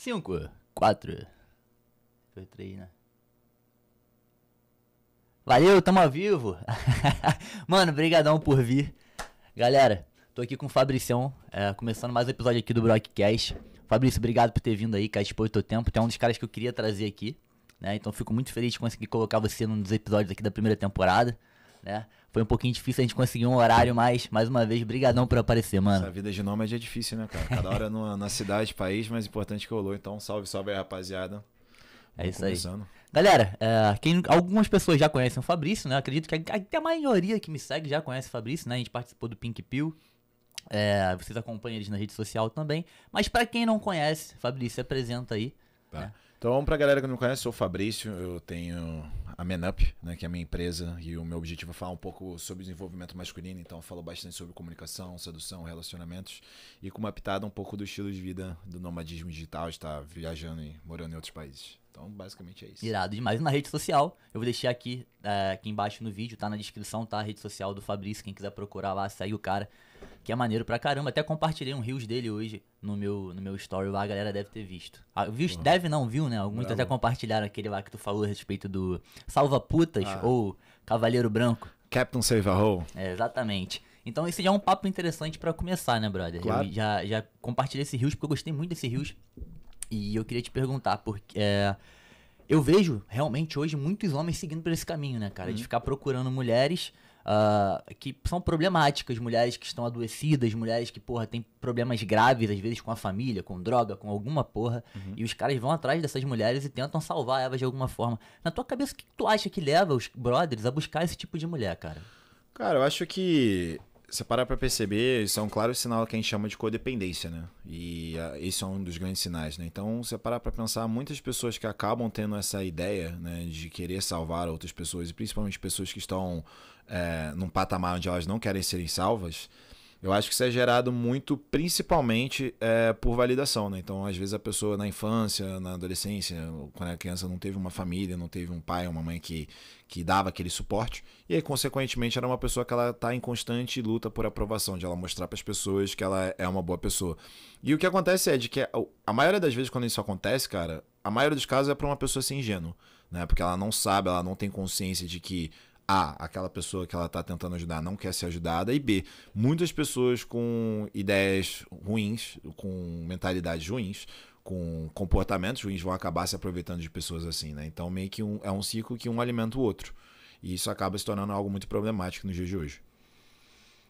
5, 4. Foi 3, né? Valeu, tamo ao vivo. Mano, brigadão por vir. Galera, tô aqui com o Fabricião, é, começando mais um episódio aqui do Broadcast. Fabrício, obrigado por ter vindo aí, cara, o teu tempo. Tem é um dos caras que eu queria trazer aqui, né? Então fico muito feliz de conseguir colocar você num dos episódios aqui da primeira temporada né? Foi um pouquinho difícil a gente conseguir um horário, mas, mais uma vez, brigadão por aparecer, mano. Essa vida de nômade é difícil, né, cara? Cada hora numa, na cidade, país, mais importante é que rolou. Então, salve, salve aí, rapaziada. É isso aí. Galera, é, quem, algumas pessoas já conhecem o Fabrício, né? Acredito que até a, a maioria que me segue já conhece o Fabrício, né? A gente participou do Pink Pill. É, vocês acompanham eles na rede social também. Mas para quem não conhece, Fabrício, apresenta aí. Tá. Né? Então, para a galera que não me conhece, sou o Fabrício, eu tenho a Menup, né, que é a minha empresa, e o meu objetivo é falar um pouco sobre desenvolvimento masculino, então falo bastante sobre comunicação, sedução, relacionamentos, e com uma pitada um pouco do estilo de vida do nomadismo digital, de estar tá viajando e morando em outros países. Então, basicamente é isso. Irado demais. Na rede social, eu vou deixar aqui, eh, aqui embaixo no vídeo, tá na descrição, tá? A rede social do Fabrício, quem quiser procurar lá, segue o cara que é maneiro pra caramba. Até compartilhei um rios dele hoje no meu, no meu story, a galera deve ter visto. Ah, viu, uhum. Deve não, viu, né? Alguns Bravo. até compartilharam aquele lá que tu falou a respeito do Salva Putas ah. ou Cavaleiro Branco. Captain Save a Hole. É, exatamente. Então esse já é um papo interessante para começar, né, brother? Claro. Eu já, já compartilhei esse rios porque eu gostei muito desse rios. E eu queria te perguntar, porque... É, eu vejo realmente hoje muitos homens seguindo por esse caminho, né, cara? Uhum. De ficar procurando mulheres uh, que são problemáticas, mulheres que estão adoecidas, mulheres que, porra, tem problemas graves, às vezes com a família, com droga, com alguma porra, uhum. e os caras vão atrás dessas mulheres e tentam salvar elas de alguma forma. Na tua cabeça, o que tu acha que leva os brothers a buscar esse tipo de mulher, cara? Cara, eu acho que você para perceber, isso é um claro sinal que a gente chama de codependência, né? E a, ah, esse é um dos grandes sinais, né? Então, você parar para pensar, muitas pessoas que acabam tendo essa ideia, né, de querer salvar outras pessoas, e principalmente pessoas que estão é, num patamar onde elas não querem serem salvas, eu acho que isso é gerado muito, principalmente, é, por validação, né? Então, às vezes, a pessoa na infância, na adolescência, quando a criança não teve uma família, não teve um pai ou uma mãe que, que dava aquele suporte, e aí, consequentemente, era uma pessoa que ela tá em constante luta por aprovação, de ela mostrar para as pessoas que ela é uma boa pessoa. E o que acontece é de que a maioria das vezes quando isso acontece, cara, a maioria dos casos é para uma pessoa ser ingênua, né? Porque ela não sabe, ela não tem consciência de que a, aquela pessoa que ela está tentando ajudar não quer ser ajudada, e B, muitas pessoas com ideias ruins, com mentalidades ruins, com comportamentos ruins vão acabar se aproveitando de pessoas assim, né? Então meio que um, é um ciclo que um alimenta o outro. E isso acaba se tornando algo muito problemático no dia de hoje.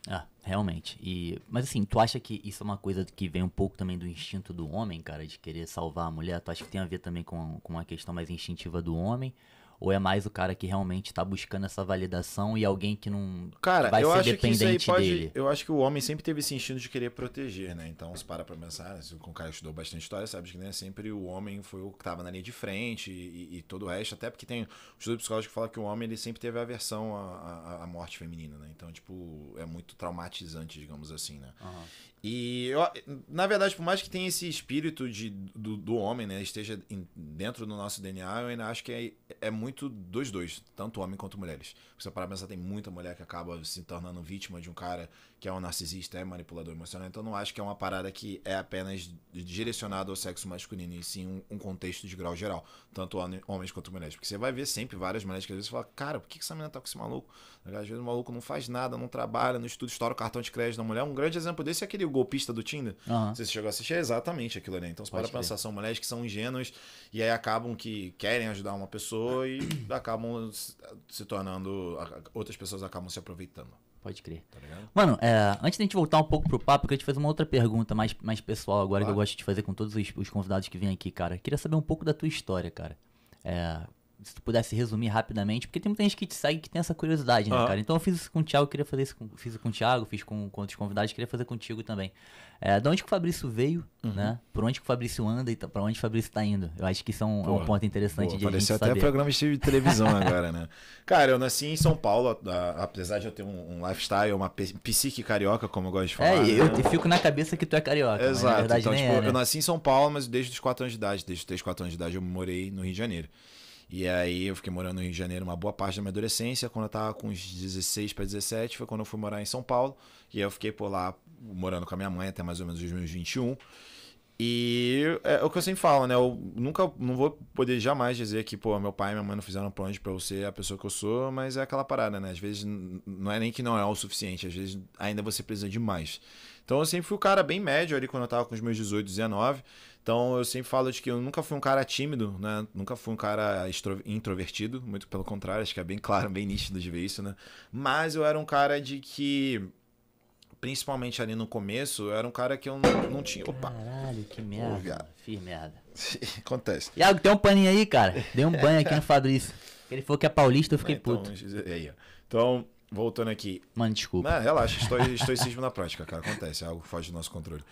Ah, realmente. E, mas assim, tu acha que isso é uma coisa que vem um pouco também do instinto do homem, cara, de querer salvar a mulher? Tu acha que tem a ver também com, com uma questão mais instintiva do homem? Ou é mais o cara que realmente tá buscando essa validação e alguém que não cara, vai eu ser acho dependente que isso aí pode, dele? Eu acho que o homem sempre teve esse instinto de querer proteger, né? Então, se para pra pensar, né, se o cara estudou bastante história, sabe que nem né? sempre o homem foi o que tava na linha de frente e, e, e todo o resto. Até porque tem um estudo psicológico que fala que o homem ele sempre teve aversão à, à, à morte feminina, né? Então, tipo, é muito traumatizante, digamos assim, né? Uhum. E eu, na verdade, por mais que tenha esse espírito de, do, do homem, né, esteja dentro do nosso DNA, eu ainda acho que é, é muito dos dois, tanto homem quanto mulheres. Você se parar pra pensar, tem muita mulher que acaba se tornando vítima de um cara que é um narcisista, é manipulador emocional. Então não acho que é uma parada que é apenas direcionada ao sexo masculino, e sim um, um contexto de grau geral, tanto homens quanto mulheres. Porque você vai ver sempre várias mulheres que às vezes falam, cara, por que essa menina tá com esse maluco? Às vezes o maluco não faz nada, não trabalha, não estuda, estoura o cartão de crédito da mulher. Um grande exemplo desse é aquele golpista do Tinder. Uhum. Você chegou a assistir é exatamente aquilo ali. Então você para pensar, são mulheres que são ingênuas e aí acabam que querem ajudar uma pessoa e acabam se tornando outras pessoas acabam se aproveitando. Pode crer. Tá Mano, é, antes da gente voltar um pouco pro papo, eu queria te fazer uma outra pergunta mais, mais pessoal agora, claro. que eu gosto de fazer com todos os, os convidados que vêm aqui, cara. Eu queria saber um pouco da tua história, cara. É, se tu pudesse resumir rapidamente, porque tem muita gente que te segue que tem essa curiosidade, né, cara? Então eu fiz isso com o Thiago, queria fazer isso com, fiz com o Thiago, fiz com, com outros convidados, queria fazer contigo também. É, de onde que o Fabrício veio, uhum. né? Por onde que o Fabrício anda e tá, para onde o Fabrício está indo. Eu acho que isso é um, é um ponto interessante boa, de a gente até saber. programa de televisão agora, né? Cara, eu nasci em São Paulo, apesar de eu ter um, um lifestyle, uma psique carioca, como eu gosto de é, falar. É, né? eu, te fico na cabeça que tu é carioca. Exato. Verdade, então, tipo, é, né? eu nasci em São Paulo, mas desde os 4 anos de idade, desde os 3, 4 anos de idade eu morei no Rio de Janeiro. E aí eu fiquei morando no Rio de Janeiro uma boa parte da minha adolescência. Quando eu tava com uns 16 para 17, foi quando eu fui morar em São Paulo. E aí eu fiquei por lá morando com a minha mãe até mais ou menos 2021. E é, é o que eu sempre falo, né? Eu nunca, não vou poder jamais dizer que, pô, meu pai e minha mãe não fizeram onde para eu ser a pessoa que eu sou, mas é aquela parada, né? Às vezes não é nem que não é o suficiente, às vezes ainda você precisa de mais. Então eu sempre fui um cara bem médio ali quando eu tava com os meus 18, 19. Então eu sempre falo de que eu nunca fui um cara tímido, né? Nunca fui um cara introvertido, muito pelo contrário, acho que é bem claro, bem nítido de ver isso, né? Mas eu era um cara de que principalmente ali no começo, eu era um cara que eu não, não tinha. Opa! Caralho, que merda. Fiz merda. Acontece. Iago, tem um paninho aí, cara. Dei um banho aqui no Fabrício. Ele falou que é paulista, eu fiquei então, puto. É aí, então, voltando aqui. Mano, desculpa. Não, relaxa, estou, cismo na prática, cara. Acontece, é algo que faz do nosso controle.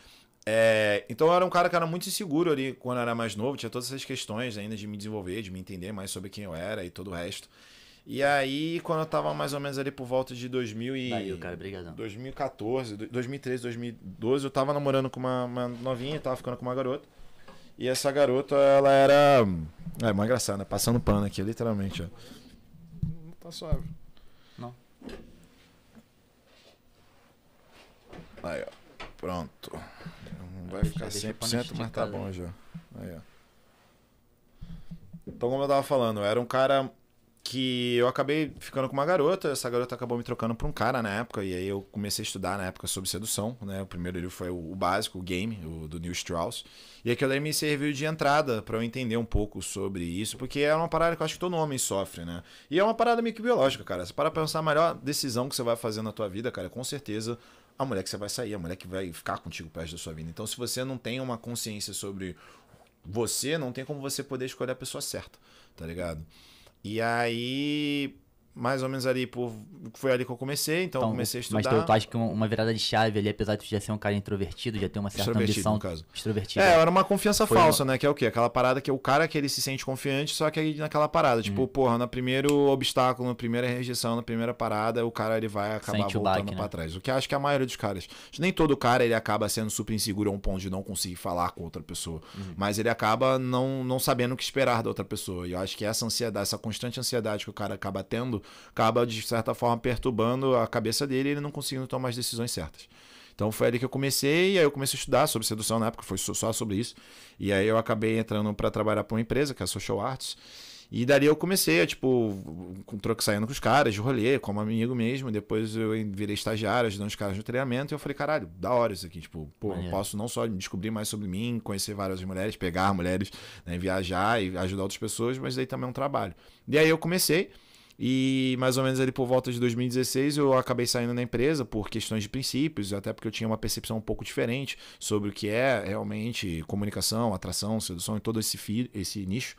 É, então eu era um cara que era muito inseguro ali quando eu era mais novo, tinha todas essas questões ainda de me desenvolver, de me entender mais sobre quem eu era e todo o resto. E aí, quando eu tava mais ou menos ali por volta de 2000 e... Valeu, cara, brigadão. 2014, 2013, 2012, eu tava namorando com uma, uma novinha, tava ficando com uma garota. E essa garota, ela era. É, mais engraçada, né? Passando pano aqui, literalmente, ó. Tá suave. Não. Aí, ó. Pronto. Não vai ficar 100%, mas tá bom já. Aí, ó. Então, como eu tava falando, era um cara que eu acabei ficando com uma garota, essa garota acabou me trocando para um cara na época, e aí eu comecei a estudar na época sobre sedução, né? O primeiro livro foi o, básico, o Game, o, do Neil Strauss, e aquilo aí me serviu de entrada para eu entender um pouco sobre isso, porque é uma parada que eu acho que todo homem sofre, né? E é uma parada meio que biológica, cara. Você para pensar a melhor decisão que você vai fazer na tua vida, cara, é com certeza a mulher que você vai sair, a mulher que vai ficar contigo perto da sua vida. Então, se você não tem uma consciência sobre você, não tem como você poder escolher a pessoa certa, tá ligado? E aí mais ou menos ali por. Foi ali que eu comecei, então, então comecei a estudar. Mas tu, tu acha que uma virada de chave ali, apesar de tu já ser um cara introvertido, já ter uma certa ambição. No caso. Extrovertida. É, era uma confiança foi falsa, uma... né? Que é o quê? Aquela parada que é o cara que ele se sente confiante, só que naquela parada. Hum. Tipo, uhum. porra, no primeiro obstáculo, na primeira rejeição, na primeira parada, o cara ele vai acabar Sente voltando para né? pra trás. O que acho que a maioria dos caras. Nem todo cara ele acaba sendo super inseguro a um ponto de não conseguir falar com outra pessoa. Hum. Mas ele acaba não, não sabendo o que esperar da outra pessoa. E eu acho que é essa ansiedade, essa constante ansiedade que o cara acaba tendo acaba, de certa forma, perturbando a cabeça dele e ele não conseguindo tomar as decisões certas. Então foi ali que eu comecei, e aí eu comecei a estudar sobre sedução na época, foi só sobre isso. E aí eu acabei entrando para trabalhar para uma empresa, que é a Social Arts. E dali eu comecei, tipo tipo, troco saindo com os caras de rolê, como amigo mesmo. Depois eu virei estagiário, ajudando os caras no treinamento. E eu falei, caralho, da hora isso aqui. Tipo, pô, eu posso não só descobrir mais sobre mim, conhecer várias mulheres, pegar mulheres, né, viajar e ajudar outras pessoas, mas daí também é um trabalho. E aí eu comecei. E mais ou menos ali por volta de 2016 eu acabei saindo da empresa por questões de princípios, até porque eu tinha uma percepção um pouco diferente sobre o que é realmente comunicação, atração, sedução e todo esse, esse nicho.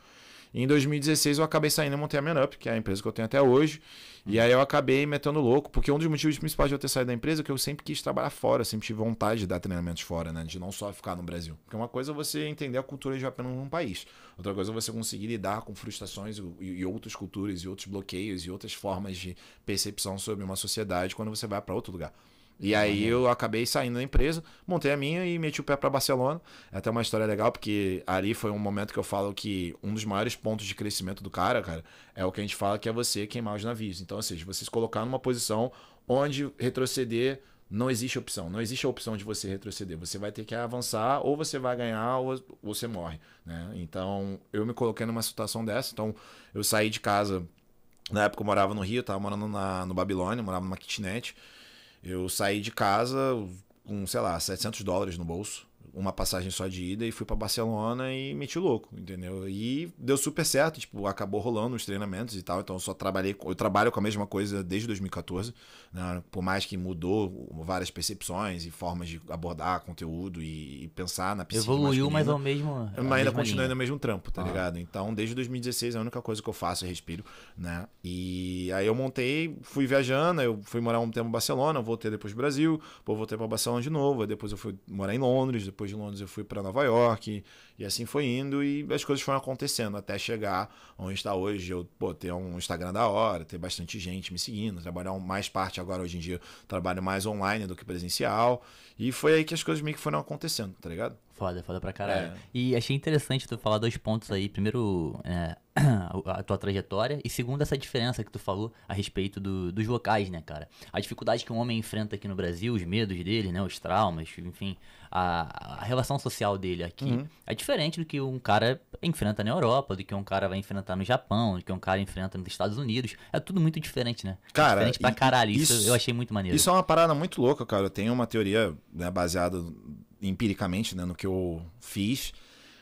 Em 2016 eu acabei saindo e montei a Menup, que é a empresa que eu tenho até hoje. E aí eu acabei metendo louco, porque um dos motivos principais de eu ter saído da empresa é que eu sempre quis trabalhar fora, sempre tive vontade de dar treinamentos fora, né? De não só ficar no Brasil. Porque uma coisa é você entender a cultura de apenas um país. Outra coisa é você conseguir lidar com frustrações e, e outras culturas, e outros bloqueios, e outras formas de percepção sobre uma sociedade quando você vai para outro lugar. E aí eu acabei saindo da empresa, montei a minha e meti o pé para Barcelona. É até uma história legal, porque ali foi um momento que eu falo que um dos maiores pontos de crescimento do cara, cara, é o que a gente fala que é você queimar os navios. Então, ou seja, você se colocar numa posição onde retroceder não existe opção. Não existe a opção de você retroceder. Você vai ter que avançar, ou você vai ganhar, ou você morre. Né? Então, eu me coloquei numa situação dessa. Então, eu saí de casa. Na época eu morava no Rio, tava morando na, no Babilônia, morava numa kitnet. Eu saí de casa com, sei lá, 700 dólares no bolso uma passagem só de ida e fui para Barcelona e meti louco, entendeu? E deu super certo, tipo, acabou rolando os treinamentos e tal, então eu só trabalhei, eu trabalho com a mesma coisa desde 2014, né? por mais que mudou várias percepções e formas de abordar conteúdo e, e pensar na piscina Evoluiu, mas ao mesmo... Mas ainda continua linha. no mesmo trampo, tá ah. ligado? Então, desde 2016 é a única coisa que eu faço é respiro, né? E aí eu montei, fui viajando, eu fui morar um tempo em Barcelona, voltei depois pro Brasil, depois voltei para Barcelona de novo, depois eu fui morar em Londres, depois depois de Londres eu fui para Nova York, e assim foi indo, e as coisas foram acontecendo até chegar onde está hoje. Eu pô, ter um Instagram da hora, ter bastante gente me seguindo, trabalhar mais parte agora hoje em dia, trabalho mais online do que presencial, e foi aí que as coisas meio que foram acontecendo, tá ligado? Foda, foda pra caralho. É. E achei interessante tu falar dois pontos aí. Primeiro, é, a tua trajetória. E segundo, essa diferença que tu falou a respeito do, dos locais, né, cara? A dificuldade que um homem enfrenta aqui no Brasil, os medos dele, né? Os traumas, enfim. A, a relação social dele aqui uhum. é diferente do que um cara enfrenta na Europa, do que um cara vai enfrentar no Japão, do que um cara enfrenta nos Estados Unidos. É tudo muito diferente, né? É cara, é diferente pra caralho. Isso, isso eu achei muito maneiro. Isso é uma parada muito louca, cara. Eu tenho uma teoria né, baseada empiricamente, né, no que eu fiz.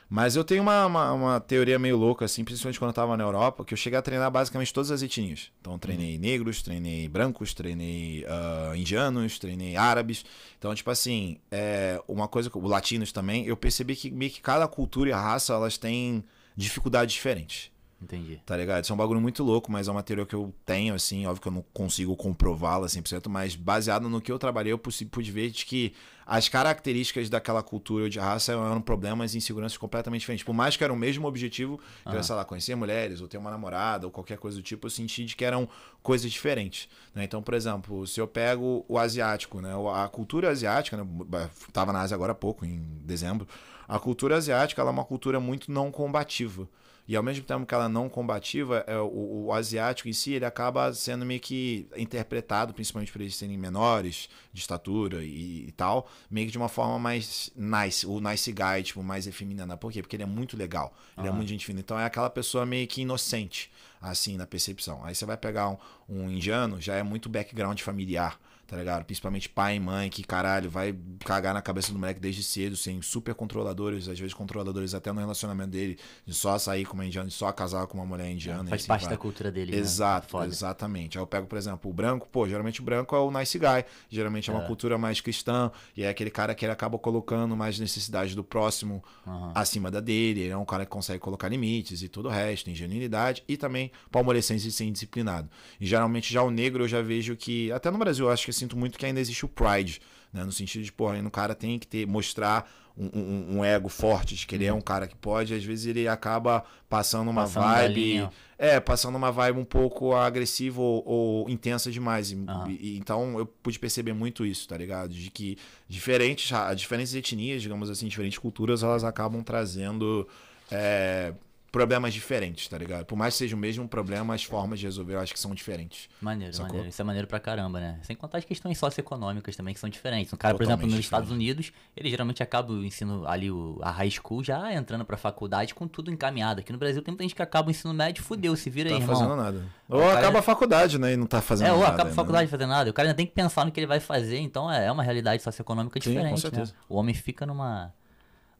Mas eu tenho uma, uma, uma, teoria meio louca, assim, principalmente quando eu tava na Europa, que eu cheguei a treinar basicamente todas as etnias. Então, treinei uhum. negros, treinei brancos, treinei uh, indianos, treinei árabes. Então, tipo assim, é uma coisa que. Latinos também, eu percebi que meio que cada cultura e raça elas têm dificuldades diferentes. Entendi. Tá ligado? Isso é um bagulho muito louco, mas é um material que eu tenho, assim. Óbvio que eu não consigo comprová-la 100%, mas baseado no que eu trabalhei, eu pude ver de que as características daquela cultura ou de raça eram problemas e inseguranças completamente diferentes. Por mais que era o mesmo objetivo, que era, sei lá, conhecer mulheres, ou ter uma namorada, ou qualquer coisa do tipo, eu senti de que eram coisas diferentes. Né? Então, por exemplo, se eu pego o asiático, né? A cultura asiática, né? Eu tava na Ásia agora há pouco, em dezembro. A cultura asiática ela é uma cultura muito não combativa. E ao mesmo tempo que ela é não combativa, é, o, o, asiático em si ele acaba sendo meio que interpretado, principalmente por eles serem menores de estatura e, e tal, meio que de uma forma mais nice, o nice guy, tipo, mais efeminada. Por quê? Porque ele é muito legal, ele uhum. é muito gente fina. Então é aquela pessoa meio que inocente, assim, na percepção. Aí você vai pegar um, um indiano, já é muito background familiar tá ligado? Principalmente pai e mãe, que caralho, vai cagar na cabeça do moleque desde cedo, sem super controladores, às vezes controladores até no relacionamento dele, de só sair com uma indiana, de só casar com uma mulher indiana. É, faz assim, parte vai. da cultura dele. Né? Exato, né? exatamente. Aí eu pego, por exemplo, o branco, pô, geralmente o branco é o nice guy, geralmente é, é uma cultura mais cristã, e é aquele cara que ele acaba colocando mais necessidade do próximo uhum. acima da dele, ele é um cara que consegue colocar limites e tudo o resto, ingenuidade, e também palmorescência e ser indisciplinado. E geralmente já o negro eu já vejo que, até no Brasil, eu acho que sinto muito que ainda existe o pride, né? No sentido de, porra, o cara tem que ter, mostrar um, um, um, ego forte de que ele é um cara que pode, às vezes ele acaba passando uma passando vibe. É, passando uma vibe um pouco agressiva ou, ou intensa demais. Uhum. E, então eu pude perceber muito isso, tá ligado? De que diferentes, diferentes etnias, digamos assim, diferentes culturas, elas acabam trazendo. É, problemas diferentes, tá ligado? Por mais que seja o mesmo problema, as formas de resolver eu acho que são diferentes. Maneiro, sacou? maneiro. Isso é maneiro pra caramba, né? Sem contar as questões socioeconômicas também que são diferentes. Um cara, Totalmente por exemplo, nos diferente. Estados Unidos, ele geralmente acaba o ensino ali, o, a high school, já entrando pra faculdade com tudo encaminhado. Aqui no Brasil tem muita gente que acaba o ensino médio, fudeu, se vira tá aí, irmão. Não tá fazendo nada. Ou cara... acaba a faculdade, né? E não tá fazendo nada. É, ou acaba a né? faculdade fazendo nada. O cara ainda tem que pensar no que ele vai fazer, então é, é uma realidade socioeconômica diferente, Sim, com né? certeza. Né? O homem fica numa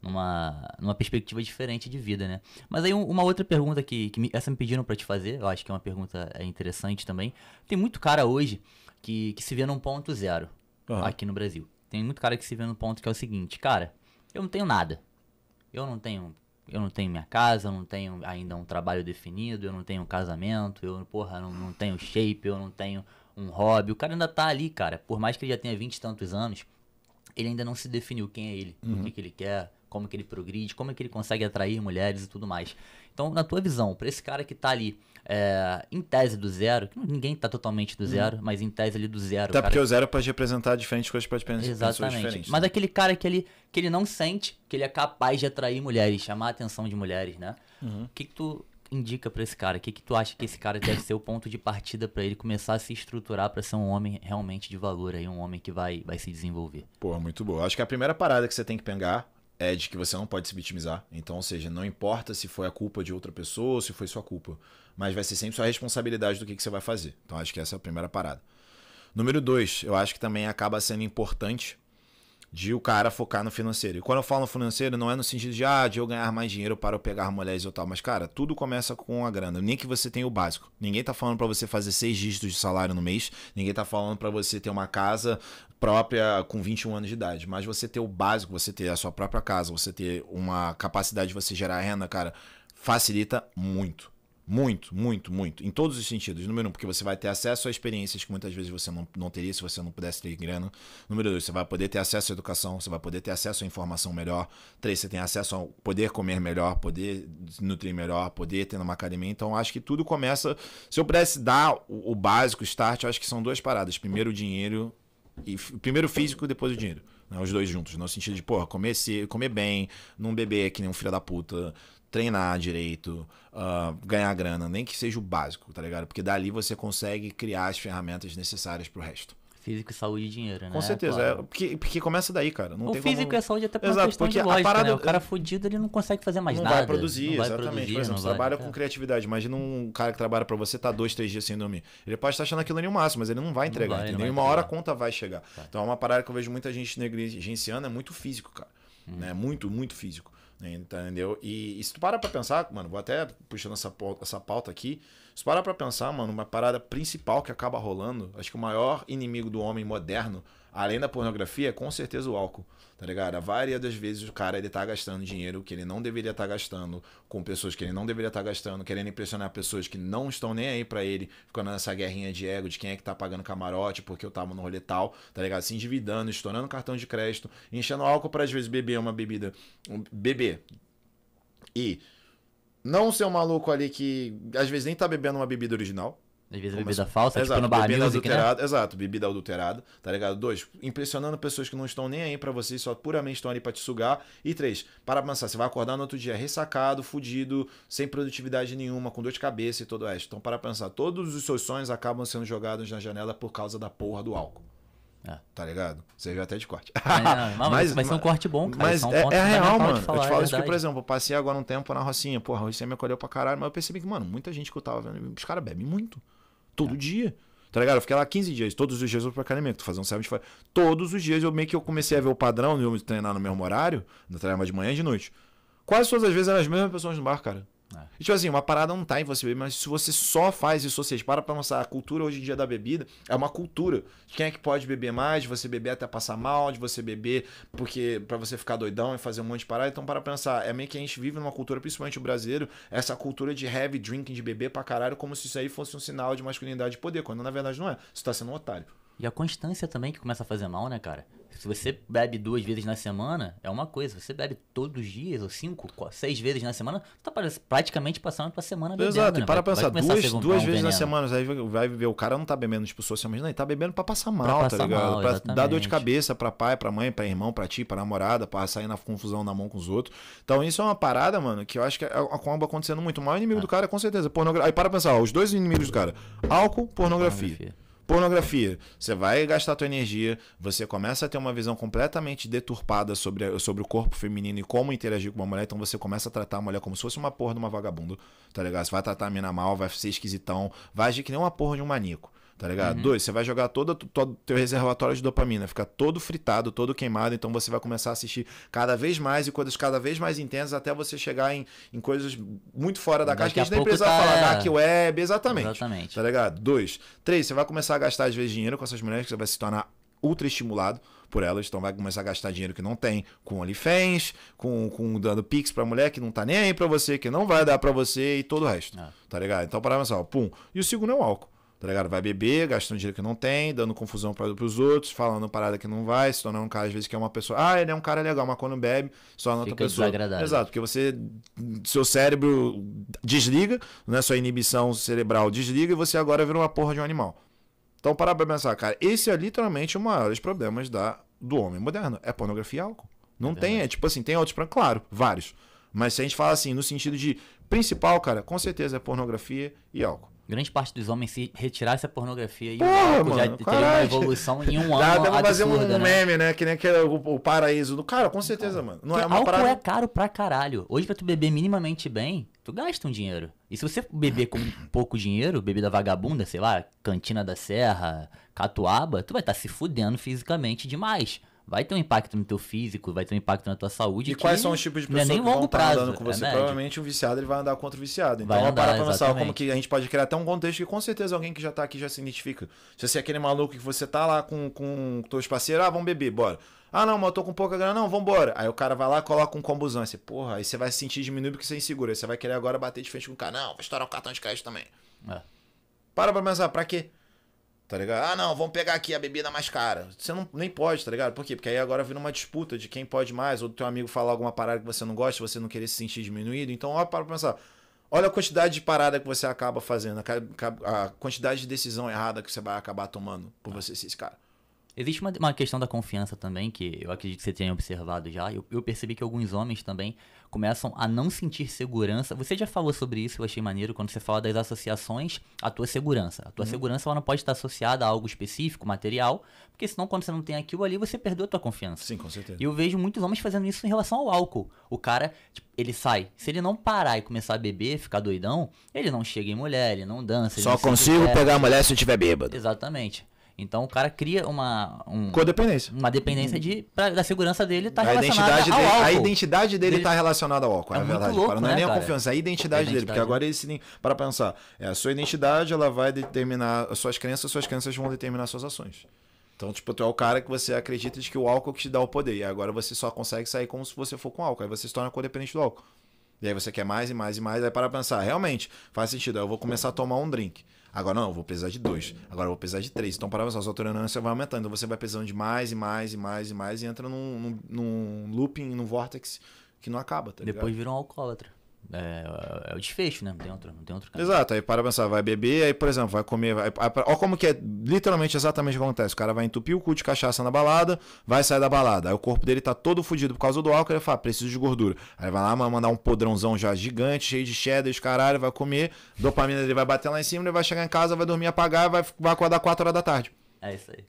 numa, numa perspectiva diferente de vida, né? Mas aí um, uma outra pergunta que, que me, essa me pediram para te fazer, eu acho que é uma pergunta é interessante também. Tem muito cara hoje que, que se vê num ponto zero uhum. aqui no Brasil. Tem muito cara que se vê num ponto que é o seguinte, cara, eu não tenho nada. Eu não tenho, eu não tenho minha casa, eu não tenho ainda um trabalho definido, eu não tenho um casamento, eu, porra, não, não tenho shape, eu não tenho um hobby. O cara ainda tá ali, cara. Por mais que ele já tenha vinte e tantos anos, ele ainda não se definiu quem é ele, uhum. o que, que ele quer, como que ele progride, como é que ele consegue atrair mulheres e tudo mais. Então, na tua visão, para esse cara que está ali é, em tese do zero, que ninguém está totalmente do uhum. zero, hum. mas em tese ali do zero. Até porque o zero pode representar diferentes coisas para diferentes Exatamente. Diferentes, mas né? aquele cara que ele, que ele não sente que ele é capaz de atrair mulheres, chamar a atenção de mulheres, né? Uhum. O que, que tu indica para esse cara? O que, que tu acha que esse cara deve ser o ponto de partida para ele começar a se estruturar para ser um homem realmente de valor aí, um homem que vai, vai se desenvolver? Pô, muito bom. Acho que a primeira parada que você tem que pegar é de que você não pode se vitimizar. Então, ou seja, não importa se foi a culpa de outra pessoa ou se foi sua culpa. Mas vai ser sempre sua responsabilidade do que, que você vai fazer. Então, acho que essa é a primeira parada. Número dois, eu acho que também acaba sendo importante de o cara focar no financeiro. E quando eu falo no financeiro, não é no sentido de, ah, de eu ganhar mais dinheiro para eu pegar mulheres ou tal. Mas, cara, tudo começa com a grana. Nem que você tenha o básico. Ninguém tá falando para você fazer seis dígitos de salário no mês. Ninguém tá falando para você ter uma casa própria com 21 anos de idade. Mas você ter o básico, você ter a sua própria casa, você ter uma capacidade de você gerar renda, cara, facilita muito. Muito, muito, muito. Em todos os sentidos. Número um, porque você vai ter acesso a experiências que muitas vezes você não, não teria se você não pudesse ter grana. Número dois, você vai poder ter acesso à educação, você vai poder ter acesso à informação melhor. Três, você tem acesso a poder comer melhor, poder nutrir melhor, poder ter uma academia. Então, acho que tudo começa. Se eu pudesse dar o, o básico, o start, eu acho que são duas paradas. Primeiro, o dinheiro. E, primeiro, o físico, depois o dinheiro. Né? Os dois juntos. No sentido de, porra, comer, comer bem, não beber que nem um filho da puta treinar direito, uh, ganhar grana, nem que seja o básico, tá ligado? Porque dali você consegue criar as ferramentas necessárias pro resto. Físico, saúde e dinheiro, né? Com certeza. Claro. É, porque, porque começa daí, cara. Não o físico como... e a saúde é até por Exato, questão de lógica, parada... né? O cara fudido, ele não consegue fazer mais não nada. Vai produzir, não vai exatamente. produzir, exatamente. Por exemplo, trabalha com criatividade. Imagina um cara que trabalha para você, tá dois, três dias sem dormir. Ele pode estar achando aquilo ali o máximo, mas ele não vai entregar, não vai, entendeu? Vai uma hora a conta vai chegar. Então é uma parada que eu vejo muita gente negligenciando, é muito físico, cara. Hum. Né? Muito, muito físico. Entendeu? E, e, se tu parar pra pensar, mano, vou até puxando essa pauta, essa pauta aqui. Se tu parar pra pensar, mano, uma parada principal que acaba rolando, acho que o maior inimigo do homem moderno, além da pornografia, é com certeza o álcool tá ligado? A maioria das vezes o cara ele tá gastando dinheiro que ele não deveria estar tá gastando com pessoas que ele não deveria estar tá gastando, querendo impressionar pessoas que não estão nem aí para ele, ficando nessa guerrinha de ego de quem é que tá pagando camarote porque eu tava no rolê tal, tá ligado? Se endividando, estourando cartão de crédito, enchendo álcool para às vezes beber uma bebida, um, beber e não ser um maluco ali que às vezes nem tá bebendo uma bebida original, às vezes bebida falsa, tipo, exato, tipo no bebida music, né? adulterada, né? Exato, bebida adulterada, tá ligado? Dois, impressionando pessoas que não estão nem aí para você, só puramente estão ali pra te sugar. E três, para pensar, você vai acordar no outro dia ressacado, fudido, sem produtividade nenhuma, com dor de cabeça e todo o resto. Então, para pensar, todos os seus sonhos acabam sendo jogados na janela por causa da porra do álcool. É. Tá ligado? Seja até de corte. Não, não, mas, vai ser um corte bom, cara. Mas é, um é, é real, mano. Falar, eu te falo é isso que, por exemplo, eu passei agora um tempo na Rocinha. Porra, a Rocinha me acolheu pra caralho, mas eu percebi que, mano, muita gente que eu tava vendo, os caras bebem muito. Todo é. dia. Tá ligado? Eu fiquei lá 15 dias. Todos os dias eu vou pra academia, fazia fazendo serviço, Todos os dias eu meio que eu comecei a ver o padrão de eu treinar no mesmo horário, não treinar de manhã e de noite. Quase todas as vezes eram as mesmas pessoas no bar, cara. É. tipo assim, uma parada não tá em você beber, mas se você só faz isso, ou seja, para pra pensar, a cultura hoje em dia da bebida é uma cultura. Quem é que pode beber mais, de você beber até passar mal, de você beber porque para você ficar doidão e fazer um monte de parada. Então, para pensar, é meio que a gente vive numa cultura, principalmente o brasileiro, essa cultura de heavy drinking, de beber pra caralho, como se isso aí fosse um sinal de masculinidade e poder, quando na verdade não é. Você tá sendo um otário. E a constância também que começa a fazer mal, né, cara? Se você bebe duas vezes na semana, é uma coisa. Se você bebe todos os dias, ou cinco, seis vezes na semana, tu tá praticamente passando a tua semana bebendo. Exato, né? e para vai, pensar, vai duas, duas vezes na semana, aí vai ver, o cara não tá bebendo tipo socialmente, não, ele tá bebendo pra passar mal, pra tá passar tá ligado? Mal, pra dar dor de cabeça pra pai, pra mãe, pra irmão, pra ti, pra namorada, pra sair na confusão na mão com os outros. Então isso é uma parada, mano, que eu acho que é, é acaba acontecendo muito. O maior inimigo ah. do cara é com certeza pornografia. Aí para pensar, ó, os dois inimigos do cara, álcool, pornografia. pornografia. Pornografia. Você vai gastar tua energia, você começa a ter uma visão completamente deturpada sobre, sobre o corpo feminino e como interagir com uma mulher, então você começa a tratar a mulher como se fosse uma porra de uma vagabunda, tá ligado? Você vai tratar a mina mal, vai ser esquisitão, vai agir que nem uma porra de um manico tá ligado? Uhum. Dois, você vai jogar todo o teu reservatório de dopamina, fica todo fritado, todo queimado, então você vai começar a assistir cada vez mais e coisas cada vez mais intensas até você chegar em, em coisas muito fora da caixa que a gente nem precisa tá... falar, dark web, exatamente. Exatamente. Tá ligado? Dois. Três, você vai começar a gastar às vezes dinheiro com essas mulheres que você vai se tornar ultra estimulado por elas, então vai começar a gastar dinheiro que não tem com OnlyFans, com, com dando pix pra mulher que não tá nem aí pra você, que não vai dar pra você e todo o resto, é. tá ligado? Então para só, pum. E o segundo é o álcool tá ligado? Vai beber, gastando dinheiro que não tem, dando confusão para os outros, falando parada que não vai, se tornando um cara, às vezes, que é uma pessoa. Ah, ele é um cara legal, mas quando bebe, só torna Fica pessoa. Desagradável. Exato, porque você. Seu cérebro desliga, né? Sua inibição cerebral desliga e você agora vira uma porra de um animal. Então, para pra pensar, cara, esse é literalmente o maior dos problemas da, do homem moderno. É pornografia e álcool. Não é tem, é tipo assim, tem outros, claro, vários. Mas se a gente fala assim, no sentido de principal, cara, com certeza é pornografia e álcool grande parte dos homens se retirasse a pornografia e Porra, mano, já teria uma evolução em um ano. Dá pra fazer um né? meme, né? Que nem que o, o paraíso do cara, com certeza, mano. Não é uma álcool parada... é caro pra caralho. Hoje, pra tu beber minimamente bem, tu gasta um dinheiro. E se você beber com pouco dinheiro, bebida vagabunda, sei lá, cantina da serra, catuaba, tu vai estar tá se fudendo fisicamente demais vai ter um impacto no teu físico, vai ter um impacto na tua saúde. E quais são os tipos de pessoas é que vão estar tá prazo, andando com é você? É Provavelmente um viciado ele vai andar contra o viciado. Então, vai andar, para pensar como que a gente pode criar até um contexto que com certeza alguém que já tá aqui já se identifica. Se você é aquele maluco que você tá lá com, com teus parceiros, ah, vamos beber, bora. Ah, não, mas eu tô com pouca grana, não, vambora. Aí o cara vai lá coloca um combusão. Você, porra, aí você vai se sentir diminuído porque você é inseguro. Aí você vai querer agora bater de frente com o cara. Não, vou estourar o cartão de crédito também. É. Para pra pensar, pra quê? Tá ligado? Ah, não, vamos pegar aqui a bebida mais cara. Você não, nem pode, tá ligado? Por quê? Porque aí agora vira uma disputa de quem pode mais, ou do teu amigo falar alguma parada que você não gosta, você não querer se sentir diminuído. Então, ó, para pra pensar. Olha a quantidade de parada que você acaba fazendo, a quantidade de decisão errada que você vai acabar tomando por tá. você ser esse cara. Existe uma, uma, questão da confiança também, que eu acredito que você tenha observado já. Eu, eu, percebi que alguns homens também começam a não sentir segurança. Você já falou sobre isso, eu achei maneiro, quando você fala das associações à tua segurança. A tua uhum. segurança ela não pode estar associada a algo específico, material, porque senão quando você não tem aquilo ali, você perdeu a tua confiança. Sim, com certeza. E eu vejo muitos homens fazendo isso em relação ao álcool. O cara, tipo, ele sai. Se ele não parar e começar a beber, ficar doidão, ele não chega em mulher, ele não dança. Ele Só não consigo pegar a mulher se eu estiver bêbado. Exatamente. Então o cara cria uma. Um, Codependência. Uma dependência de, pra, da segurança dele tá a relacionada identidade ao álcool. A identidade dele, dele tá relacionada ao álcool, é, é verdade. Louco, cara, não é né, nem a confiança, é a identidade, a identidade dele. Porque agora ele se. Para pensar, é, a sua identidade ela vai determinar as suas crenças, suas crenças vão determinar suas ações. Então, tipo, tu é o cara que você acredita de que o álcool é que te dá o poder. E agora você só consegue sair como se você for com álcool. Aí você se torna codependente do álcool. E aí você quer mais e mais e mais. Aí para pensar, realmente, faz sentido. Aí eu vou começar a tomar um drink. Agora não, vou precisar de dois. Agora vou precisar de três. Então, para você, a sua tolerância vai aumentando. Então, você vai precisando de mais e mais e mais e mais e entra num, num, num looping, num vórtex que não acaba, tá Depois ligado? vira um alcoólatra. É, é, é, o desfecho, né? Não tem outro, não tem outro caminho. Exato, aí para pensar, vai beber, aí, por exemplo, vai comer. Vai, olha como que é literalmente exatamente o que acontece. O cara vai entupir o cu de cachaça na balada, vai sair da balada. Aí o corpo dele tá todo fudido por causa do álcool, ele fala, preciso de gordura. Aí vai lá mandar um podrãozão já gigante, cheio de cheddar, os caralho, vai comer, dopamina dele vai bater lá em cima, ele vai chegar em casa, vai dormir, apagar, vai, vai acordar 4 horas da tarde. É isso aí.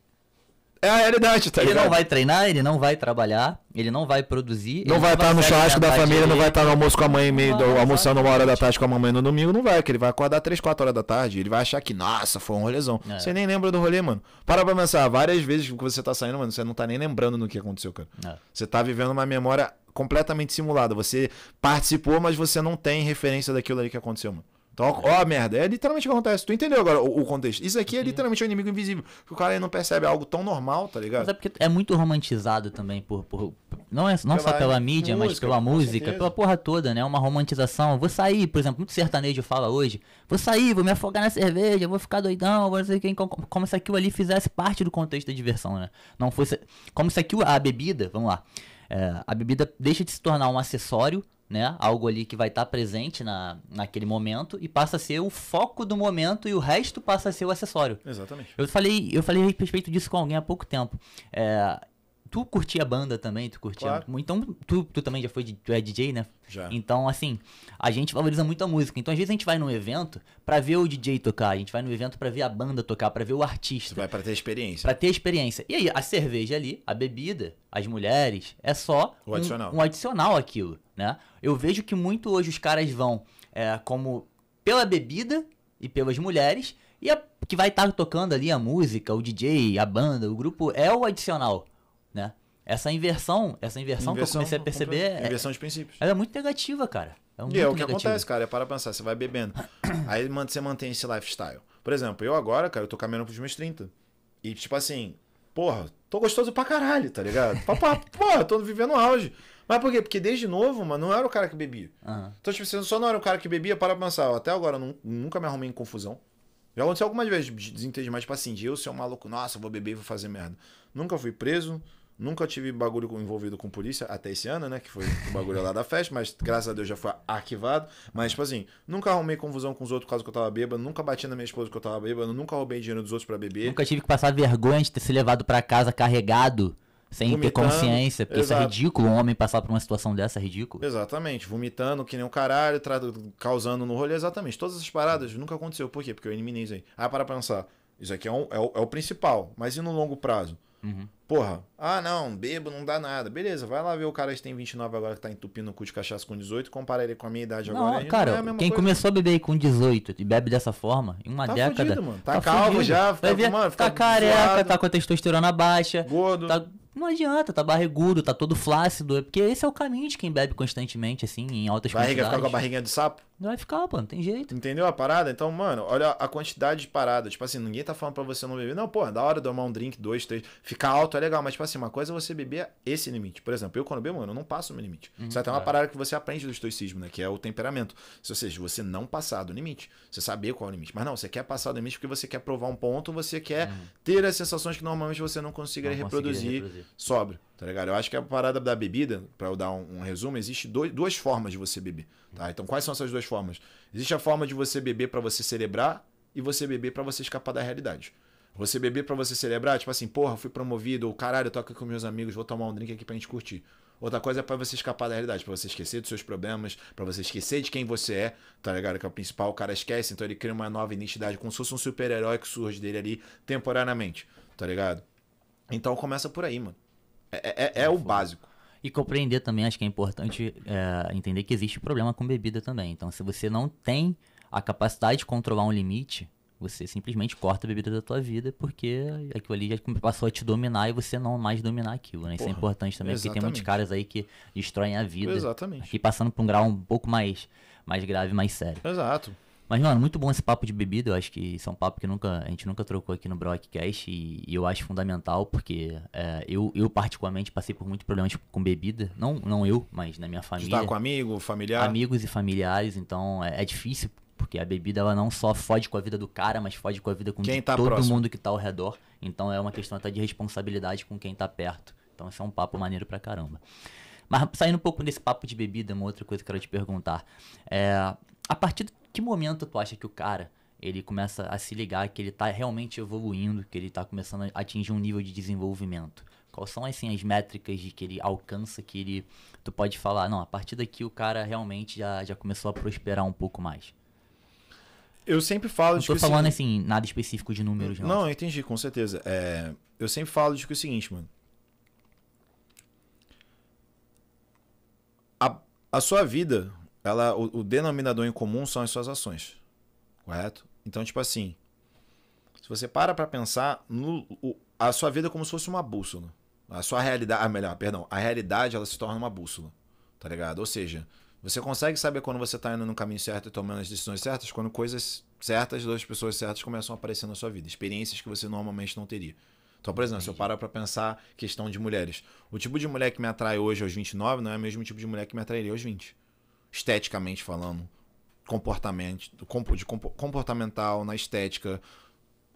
É a realidade, tá ele ligado? Ele não vai treinar, ele não vai trabalhar, ele não vai produzir. Não vai estar no churrasco da família, dele. não vai estar no almoço com a mãe, meio, do, almoçando uma hora da tarde com a mamãe no domingo, não vai, que ele vai acordar 3, 4 horas da tarde, ele vai achar que, nossa, foi um rolezão. É. Você nem lembra do rolê, mano. Para pra pensar, várias vezes que você tá saindo, mano, você não tá nem lembrando do que aconteceu, cara. É. Você tá vivendo uma memória completamente simulada. Você participou, mas você não tem referência daquilo ali que aconteceu, mano. Então, ó, merda. É literalmente o que acontece. Tu entendeu agora o, o contexto? Isso aqui é uhum. literalmente o um inimigo invisível. Que o cara aí não percebe algo tão normal, tá ligado? Mas é porque é muito romantizado também por. por não é, não pela só pela mídia, música, mas pela música, pela porra toda, né? Uma romantização. Vou sair, por exemplo, muito sertanejo fala hoje. Vou sair, vou me afogar na cerveja, vou ficar doidão, vou não sei quem. Como se aquilo ali fizesse parte do contexto da diversão, né? Não fosse. Como se aquilo. A bebida, vamos lá. É, a bebida deixa de se tornar um acessório né? Algo ali que vai estar tá presente na, naquele momento e passa a ser o foco do momento e o resto passa a ser o acessório. Exatamente. Eu falei, eu falei a respeito disso com alguém há pouco tempo. É, tu curtia banda também, tu curtia. Claro. Então, tu, tu também já foi tu é DJ, né? Já. Então, assim, a gente valoriza muito a música. Então, às vezes a gente vai num evento para ver o DJ tocar, a gente vai num evento para ver a banda tocar, para ver o artista. Tu vai para ter experiência. Para ter experiência. E aí, a cerveja ali, a bebida, as mulheres, é só o um, adicional. um adicional aquilo, né? Eu vejo que muito hoje os caras vão é, como pela bebida e pelas mulheres, e a, que vai estar tá tocando ali a música, o DJ, a banda, o grupo é o adicional né? Essa inversão, essa inversão, inversão que eu comecei a perceber. É, Inversão é, de princípios. Ela é muito negativa, cara. É, é muito e é o que negativa. acontece, cara. É para pensar. Você vai bebendo. Aí você mantém esse lifestyle. Por exemplo, eu agora, cara, eu tô caminhando pros meus 30. E tipo assim, porra, tô gostoso pra caralho, tá ligado? porra, tô vivendo auge. Mas por quê? Porque desde novo, mano, não era o cara que bebia. Uhum. Então, tipo, você só não era o cara que bebia, para pensar. Até agora, não, nunca me arrumei em confusão. Já aconteceu algumas vezes, desentendimento, tipo assim, de eu ser um maluco, nossa, vou beber e vou fazer merda. Nunca fui preso, Nunca tive bagulho envolvido com polícia até esse ano, né? Que foi o bagulho lá da festa, mas graças a Deus já foi arquivado. Mas, tipo assim, nunca arrumei confusão com os outros por causa que eu tava bêbado, nunca bati na minha esposa que eu tava bêbado, nunca roubei dinheiro dos outros para beber. Nunca tive que passar vergonha de ter se levado para casa carregado. Sem vomitando, ter consciência, porque exato. isso é ridículo, um homem passar por uma situação dessa é ridículo. Exatamente, vomitando que nem um caralho, tra... causando no rolê, exatamente. Todas essas paradas nunca aconteceu. Por quê? Porque eu eliminei isso aí. Ah, para pensar, isso aqui é, um, é, o, é o principal, mas e no longo prazo? Uhum. Porra, ah, não, bebo, não dá nada. Beleza, vai lá ver o cara que tem 29 agora que tá entupindo o cu de cachaça com 18, compara ele com a minha idade não, agora. Cara, não é quem coisa. começou a beber aí com 18 e bebe dessa forma, em uma tá década. Fudido, mano. Tá, tá calvo fudido. já, tá tá fica, ver, mano, tá careca, zoado. tá com a testosterona baixa. Gordo. Tá, não adianta, tá barrigudo, tá todo flácido. É porque esse é o caminho de quem bebe constantemente, assim, em altas Barriga, quantidades. Barriga ficar com a barriguinha de sapo? Não vai ficar, pô, não tem jeito. Entendeu a parada? Então, mano, olha a quantidade de parada. Tipo assim, ninguém tá falando pra você não beber. Não, pô, é da hora tomar um drink, dois, três. Ficar alto é legal, mas, tipo assim, assim, uma coisa é você beber esse limite. Por exemplo, eu quando bebo, eu não passo o meu limite. Uhum, Isso é até uma é. parada que você aprende do estoicismo, né? Que é o temperamento. Ou seja, você não passar do limite. Você saber qual é o limite. Mas não, você quer passar do limite porque você quer provar um ponto, você quer uhum. ter as sensações que normalmente você não consiga reproduzir, reproduzir sóbrio, tá ligado? Eu acho que a parada da bebida, para eu dar um, um resumo, existe dois, duas formas de você beber, tá? Então, quais são essas duas formas? Existe a forma de você beber para você celebrar e você beber para você escapar da realidade. Você beber para você celebrar, tipo assim, porra, fui promovido, ou caralho, toca com meus amigos, vou tomar um drink aqui pra gente curtir. Outra coisa é para você escapar da realidade, para você esquecer dos seus problemas, para você esquecer de quem você é, tá ligado? Que é o principal, o cara esquece, então ele cria uma nova identidade, como se fosse um super-herói que surge dele ali temporariamente, tá ligado? Então começa por aí, mano. É, é, é, é, é o básico. E compreender também, acho que é importante é, entender que existe problema com bebida também. Então, se você não tem a capacidade de controlar um limite, você simplesmente corta a bebida da tua vida porque aquilo ali já passou a te dominar e você não mais dominar aquilo, né? Porra, Isso é importante também, exatamente. porque tem muitos caras aí que destroem a vida. Exatamente. Aqui passando por um grau um pouco mais, mais grave, mais sério. Exato. Mas, mano, muito bom esse papo de bebida. Eu acho que isso é um papo que nunca, a gente nunca trocou aqui no Broadcast e, e eu acho fundamental porque é, eu, eu, particularmente, passei por muitos problemas com bebida. Não, não eu, mas na minha família. Estar com amigo, familiar? Amigos e familiares, então é, é difícil porque a bebida ela não só fode com a vida do cara, mas fode com a vida com tá todo próximo. mundo que tá ao redor. Então é uma questão até de responsabilidade com quem tá perto. Então esse é um papo maneiro pra caramba. Mas saindo um pouco desse papo de bebida, uma outra coisa que eu quero te perguntar. É, a partir de que momento tu acha que o cara ele começa a se ligar que ele tá realmente evoluindo, que ele tá começando a atingir um nível de desenvolvimento? Quais são assim, as métricas de que ele alcança, que ele. Tu pode falar, não, a partir daqui o cara realmente já, já começou a prosperar um pouco mais eu sempre falo não de tô que. falando assim, assim, nada específico de números, não. Não, eu entendi, com certeza. É, eu sempre falo de que é o seguinte, mano. A, a sua vida, ela, o, o denominador em comum são as suas ações. Correto? Então, tipo assim. Se você para pra pensar, no, o, a sua vida é como se fosse uma bússola. A sua realidade. Ah, melhor, perdão. A realidade, ela se torna uma bússola. Tá ligado? Ou seja, você consegue saber quando você está indo no caminho certo e tomando as decisões certas quando coisas certas, duas pessoas certas começam a aparecer na sua vida, experiências que você normalmente não teria. Então, por exemplo, se eu parar para pensar questão de mulheres, o tipo de mulher que me atrai hoje aos 29 não é o mesmo tipo de mulher que me atrairia aos 20. Esteticamente falando, comportamento, de comportamental, na estética,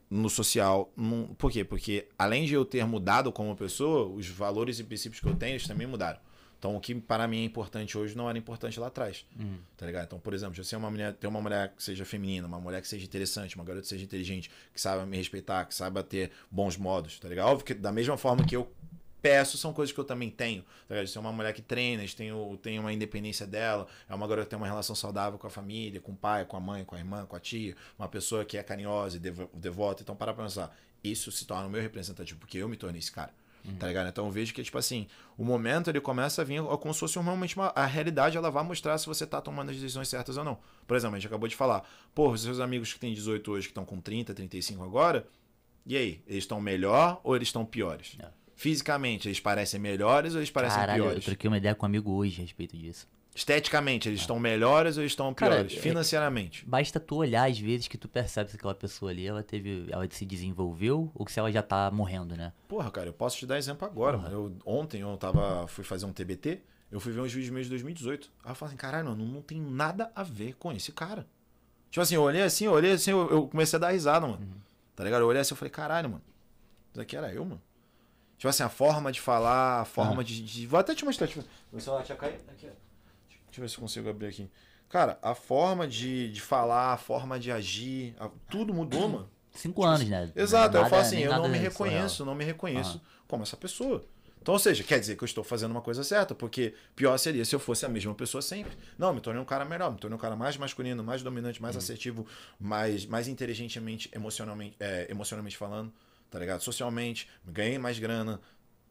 no social. por quê? Porque além de eu ter mudado como pessoa, os valores e princípios que eu tenho eles também mudaram. Então, o que para mim é importante hoje não era importante lá atrás. Uhum. Tá ligado? Então, por exemplo, se eu ser uma mulher, ter uma mulher que seja feminina, uma mulher que seja interessante, uma garota que seja inteligente, que saiba me respeitar, que saiba ter bons modos, tá ligado? Óbvio que da mesma forma que eu peço são coisas que eu também tenho. Tá ligado? Se é uma mulher que treina, tem, tem uma independência dela, é uma garota que tem uma relação saudável com a família, com o pai, com a mãe, com a irmã, com a tia, uma pessoa que é carinhosa e devo, devota. Então, para pensar, isso se torna o meu representativo, porque eu me tornei esse cara. Uhum. Tá ligado? Então eu vejo que, tipo assim, o momento ele começa a vir como se fosse realmente uma. A realidade ela vai mostrar se você tá tomando as decisões certas ou não. Por exemplo, a gente acabou de falar, pô, seus amigos que têm 18 hoje, que estão com 30, 35 agora, e aí? Eles estão melhor ou eles estão piores? É. Fisicamente, eles parecem melhores ou eles parecem Caralho, piores? Eu troquei uma ideia com um amigo hoje a respeito disso. Esteticamente, eles estão melhores ou estão Cara, piores? É, Financeiramente. É, basta tu olhar às vezes que tu percebe que aquela pessoa ali, ela teve. Ela se desenvolveu ou que se ela já tá morrendo, né? Porra, cara, eu posso te dar exemplo agora, mano. Eu, ontem eu tava. fui fazer um TBT, eu fui ver uns vídeos meus de 2018. Aí eu falei assim, caralho, mano, não tem nada a ver com esse cara. Tipo assim, eu olhei assim, eu olhei assim, eu, eu comecei a dar risada, mano. Uhum. Tá ligado? Eu olhei assim, eu falei, caralho, mano. Isso aqui era eu, mano. Tipo assim, a forma de falar, a forma uhum. de, de, Vou até te mostrar, tipo. Meu celular tinha caído. Aqui, ó. Deixa eu ver se eu consigo abrir aqui. Cara, a forma de, de falar, a forma de agir, a, tudo mudou, mano. Cinco tipo, anos, assim, né? Exato, nada, eu falo assim, eu né? não me reconheço, não me reconheço uhum. como essa pessoa. Então, ou seja, quer dizer que eu estou fazendo uma coisa certa, porque pior seria se eu fosse a mesma pessoa sempre. Não, me tornei um cara melhor, me tornei um cara mais masculino, mais dominante, mais uhum. assertivo, mais, mais inteligentemente, emocionalmente, é, emocionalmente falando, tá ligado? Socialmente, ganhei mais grana,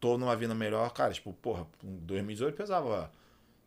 tô numa vida melhor. Cara, tipo, porra, em 2018 pesava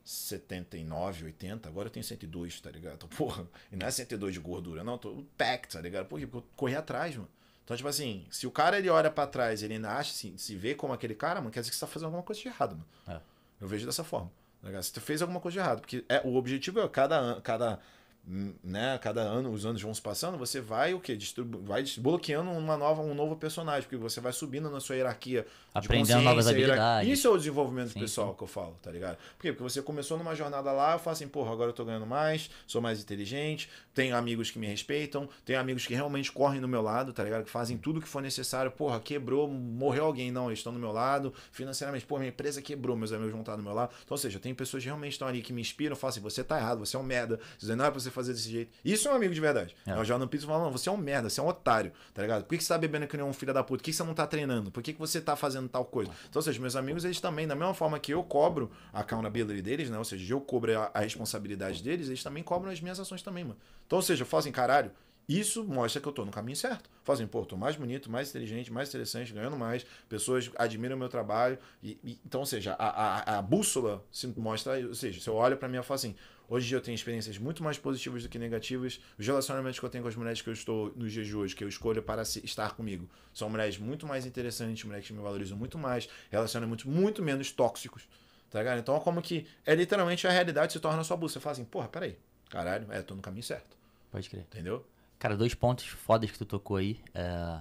79, 80, agora eu tenho 102, tá ligado? porra, e não é 102 de gordura, não, tô packed, tá ligado? Por que? Porque eu corri atrás, mano. Então, tipo assim, se o cara ele olha para trás, ele ainda acha, assim, se vê como aquele cara, mano, quer dizer que você tá fazendo alguma coisa de errado, mano. É. Eu vejo dessa forma. Tá ligado? tu fez alguma coisa de errado, porque é, o objetivo é cada, ano, cada né, cada ano, os anos vão se passando, você vai o que distribui vai bloqueando uma nova, um novo personagem, porque você vai subindo na sua hierarquia. Aprendendo novas habilidades. Isso é o desenvolvimento sim, pessoal sim. que eu falo, tá ligado? Por quê? Porque você começou numa jornada lá, eu falo assim, porra, agora eu tô ganhando mais, sou mais inteligente, tenho amigos que me respeitam, tenho amigos que realmente correm do meu lado, tá ligado? Que fazem tudo que for necessário. Porra, quebrou, morreu alguém, não, eles estão do meu lado. Financeiramente, porra, minha empresa quebrou, meus amigos vão estar do meu lado. Então, ou seja, tem pessoas que realmente estão ali que me inspiram, falam assim, você tá errado, você é um merda. dizendo não é pra você fazer desse jeito. Isso é um amigo de verdade. É. O Jordan Peterson fala, não, você é um merda, você é um otário, tá ligado? Por que, que você tá bebendo que nem um filho da puta? Por que, que você não tá treinando? Por que, que você tá fazendo tal coisa? Então, ou seja, meus amigos, eles também, da mesma forma que eu cobro a accountability deles, né? Ou seja, eu cobro a, a responsabilidade deles, eles também cobram as minhas ações também, mano. Então, ou seja, eu falo assim, caralho, isso mostra que eu tô no caminho certo. Fazem, assim, pô, tô mais bonito, mais inteligente, mais interessante, ganhando mais, pessoas admiram o meu trabalho. E, e, então, ou seja, a, a, a bússola se mostra, ou seja, se eu olho para mim e falo assim, Hoje eu tenho experiências muito mais positivas do que negativas. Os relacionamentos que eu tenho com as mulheres que eu estou nos dias de hoje, que eu escolho para estar comigo, são mulheres muito mais interessantes, mulheres que me valorizam muito mais, relacionamentos muito menos tóxicos. Tá ligado? Então é como que é literalmente a realidade se torna sua bolsa, Você fala assim, porra, peraí, caralho, é, tô no caminho certo. Pode crer. Entendeu? Cara, dois pontos fodas que tu tocou aí. É...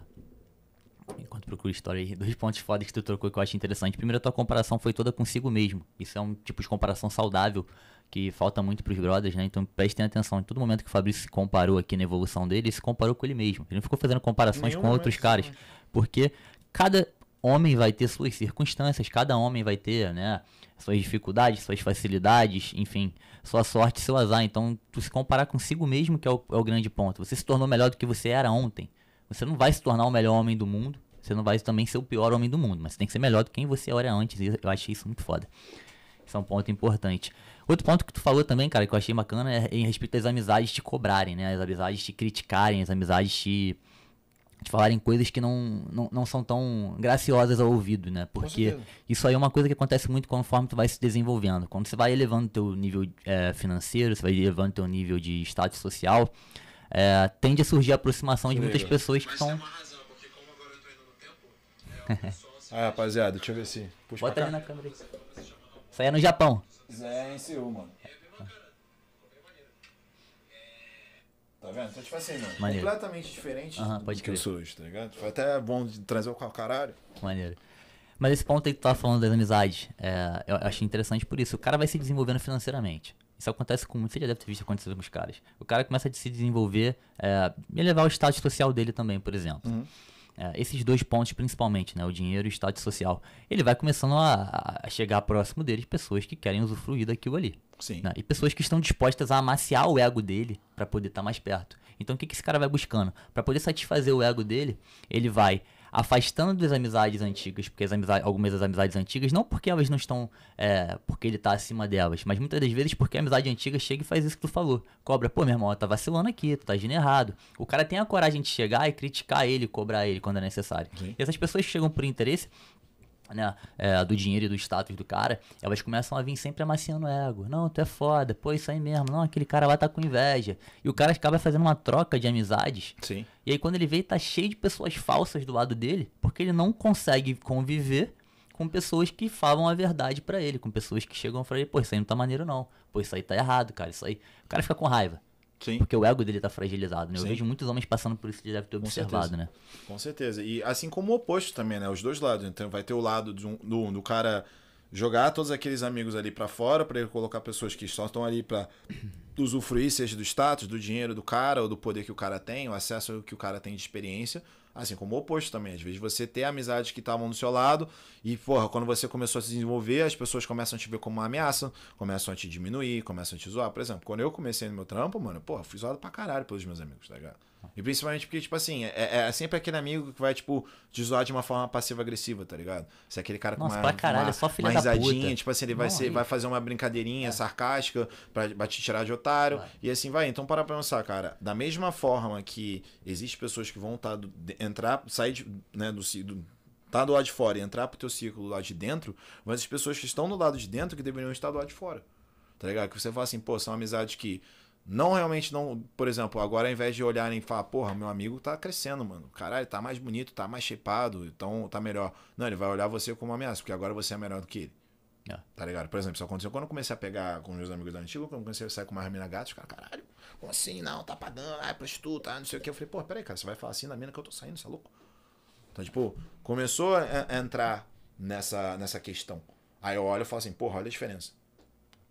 Enquanto procura história aí, dois pontos fodas que tu tocou que eu acho interessante. Primeiro, a tua comparação foi toda consigo mesmo. Isso é um tipo de comparação saudável que falta muito pros brothers, né? Então prestem atenção. Em todo momento que o Fabrício se comparou aqui na evolução dele, ele se comparou com ele mesmo. Ele não ficou fazendo comparações Nenhum com outros caras. Porque cada homem vai ter suas circunstâncias, cada homem vai ter, né? Suas dificuldades, suas facilidades, enfim, sua sorte, seu azar. Então, tu se comparar consigo mesmo que é o, é o grande ponto. Você se tornou melhor do que você era ontem. Você não vai se tornar o melhor homem do mundo. Você não vai também ser o pior homem do mundo. Mas você tem que ser melhor do que quem você era antes. E eu achei isso muito foda. Isso é um ponto importante. Outro ponto que tu falou também, cara, que eu achei bacana é em respeito às amizades te cobrarem, né? As amizades te criticarem, as amizades te, te falarem coisas que não, não, não são tão graciosas ao ouvido, né? Porque isso aí é uma coisa que acontece muito conforme tu vai se desenvolvendo. Quando você vai elevando teu nível é, financeiro, você vai elevando teu nível de status social, é, tende a surgir a aproximação de muitas pessoas que Mas estão... É, ah, rapaziada, deixa eu ver se. Puxa Bota ali na câmera aí. Isso aí é no Japão. Zé em Seul, mano. Tá vendo? Então, tipo assim, mano, Maneiro. completamente diferente do pode que eu sou hoje, tá ligado? Foi tipo, até é bom de trazer o caralho. Maneiro. Mas esse ponto aí que tu tava falando das amizades, é, eu achei interessante por isso. O cara vai se desenvolvendo financeiramente. Isso acontece com muito, você já deve ter visto acontecer com os caras. O cara começa a se desenvolver, é, elevar o status social dele também, por exemplo. Uhum é, esses dois pontos principalmente, né, o dinheiro e o estado social, ele vai começando a, a chegar próximo dele pessoas que querem usufruir daquilo ali. Sim. Né, e pessoas que estão dispostas a amaciar o ego dele para poder estar tá mais perto. Então o que, que esse cara vai buscando? Para poder satisfazer o ego dele, ele vai afastando das amizades antigas, porque as amizades, algumas das amizades antigas, não porque elas não estão. É, porque ele tá acima delas, mas muitas das vezes porque a amizade antiga chega e faz isso que tu falou. Cobra, pô, meu irmão, tá vacilando aqui, tu tá agindo errado. O cara tem a coragem de chegar e criticar ele, cobrar ele quando é necessário. E essas pessoas chegam por interesse, né, é, do dinheiro e do status do cara, elas começam a vir sempre amaciando ego. Não, tu é foda, pô, isso aí mesmo. Não, aquele cara lá tá com inveja. E o cara acaba fazendo uma troca de amizades. Sim. E aí quando ele vê, tá cheio de pessoas falsas do lado dele, porque ele não consegue conviver com pessoas que falam a verdade para ele, com pessoas que chegam e falam, pô, isso aí não tá maneiro não, pô, isso aí tá errado, cara, isso aí... O cara fica com raiva. Sim. Porque o ego dele tá fragilizado, né? Eu Sim. vejo muitos homens passando por isso que deve ter Com observado, certeza. né? Com certeza. E assim como o oposto também, né? Os dois lados. Então vai ter o lado do, do cara jogar todos aqueles amigos ali para fora, para ele colocar pessoas que só estão ali para usufruir, seja do status, do dinheiro do cara, ou do poder que o cara tem, o acesso que o cara tem de experiência Assim como o oposto também. Às vezes você tem amizades que estavam tá do seu lado e, porra, quando você começou a se desenvolver, as pessoas começam a te ver como uma ameaça, começam a te diminuir, começam a te zoar. Por exemplo, quando eu comecei no meu trampo, mano, porra, fui zoado pra caralho pelos meus amigos, tá ligado? E principalmente porque, tipo assim, é, é, é, sempre aquele amigo que vai, tipo, te zoar de uma forma passiva-agressiva, tá ligado? Se é aquele cara com Nossa, uma, caralho, uma, é só filha uma risadinha, puta. tipo assim, ele vai, ser, vai fazer uma brincadeirinha é. sarcástica pra, te tirar de otário. Vai. E assim vai. Então, para pra pensar, cara. Da mesma forma que existem pessoas que vão tá, do, de, entrar, sair de, né, do, do tá do lado de fora e entrar pro teu círculo do lado de dentro, mas as pessoas que estão do lado de dentro que deveriam estar do lado de fora. Tá ligado? Que você fala assim, pô, são amizades que não realmente não. Por exemplo, agora ao invés de olharem e falar, porra, meu amigo tá crescendo, mano. Caralho, tá mais bonito, tá mais shapeado, então tá melhor. Não, ele vai olhar você como uma ameaça, porque agora você é melhor do que ele. É. Tá ligado? Por exemplo, isso aconteceu quando eu comecei a pegar com meus amigos da antiga, quando eu comecei a sair com uma mina gata, os caras, caralho, como assim? Não, tá pagando, ah, é prostituta, ah, não sei o que. Eu falei, porra, peraí, cara, você vai falar assim na mina que eu tô saindo, você é louco? Então, tipo, começou a entrar nessa, nessa questão. Aí eu olho e falo assim, porra, olha a diferença.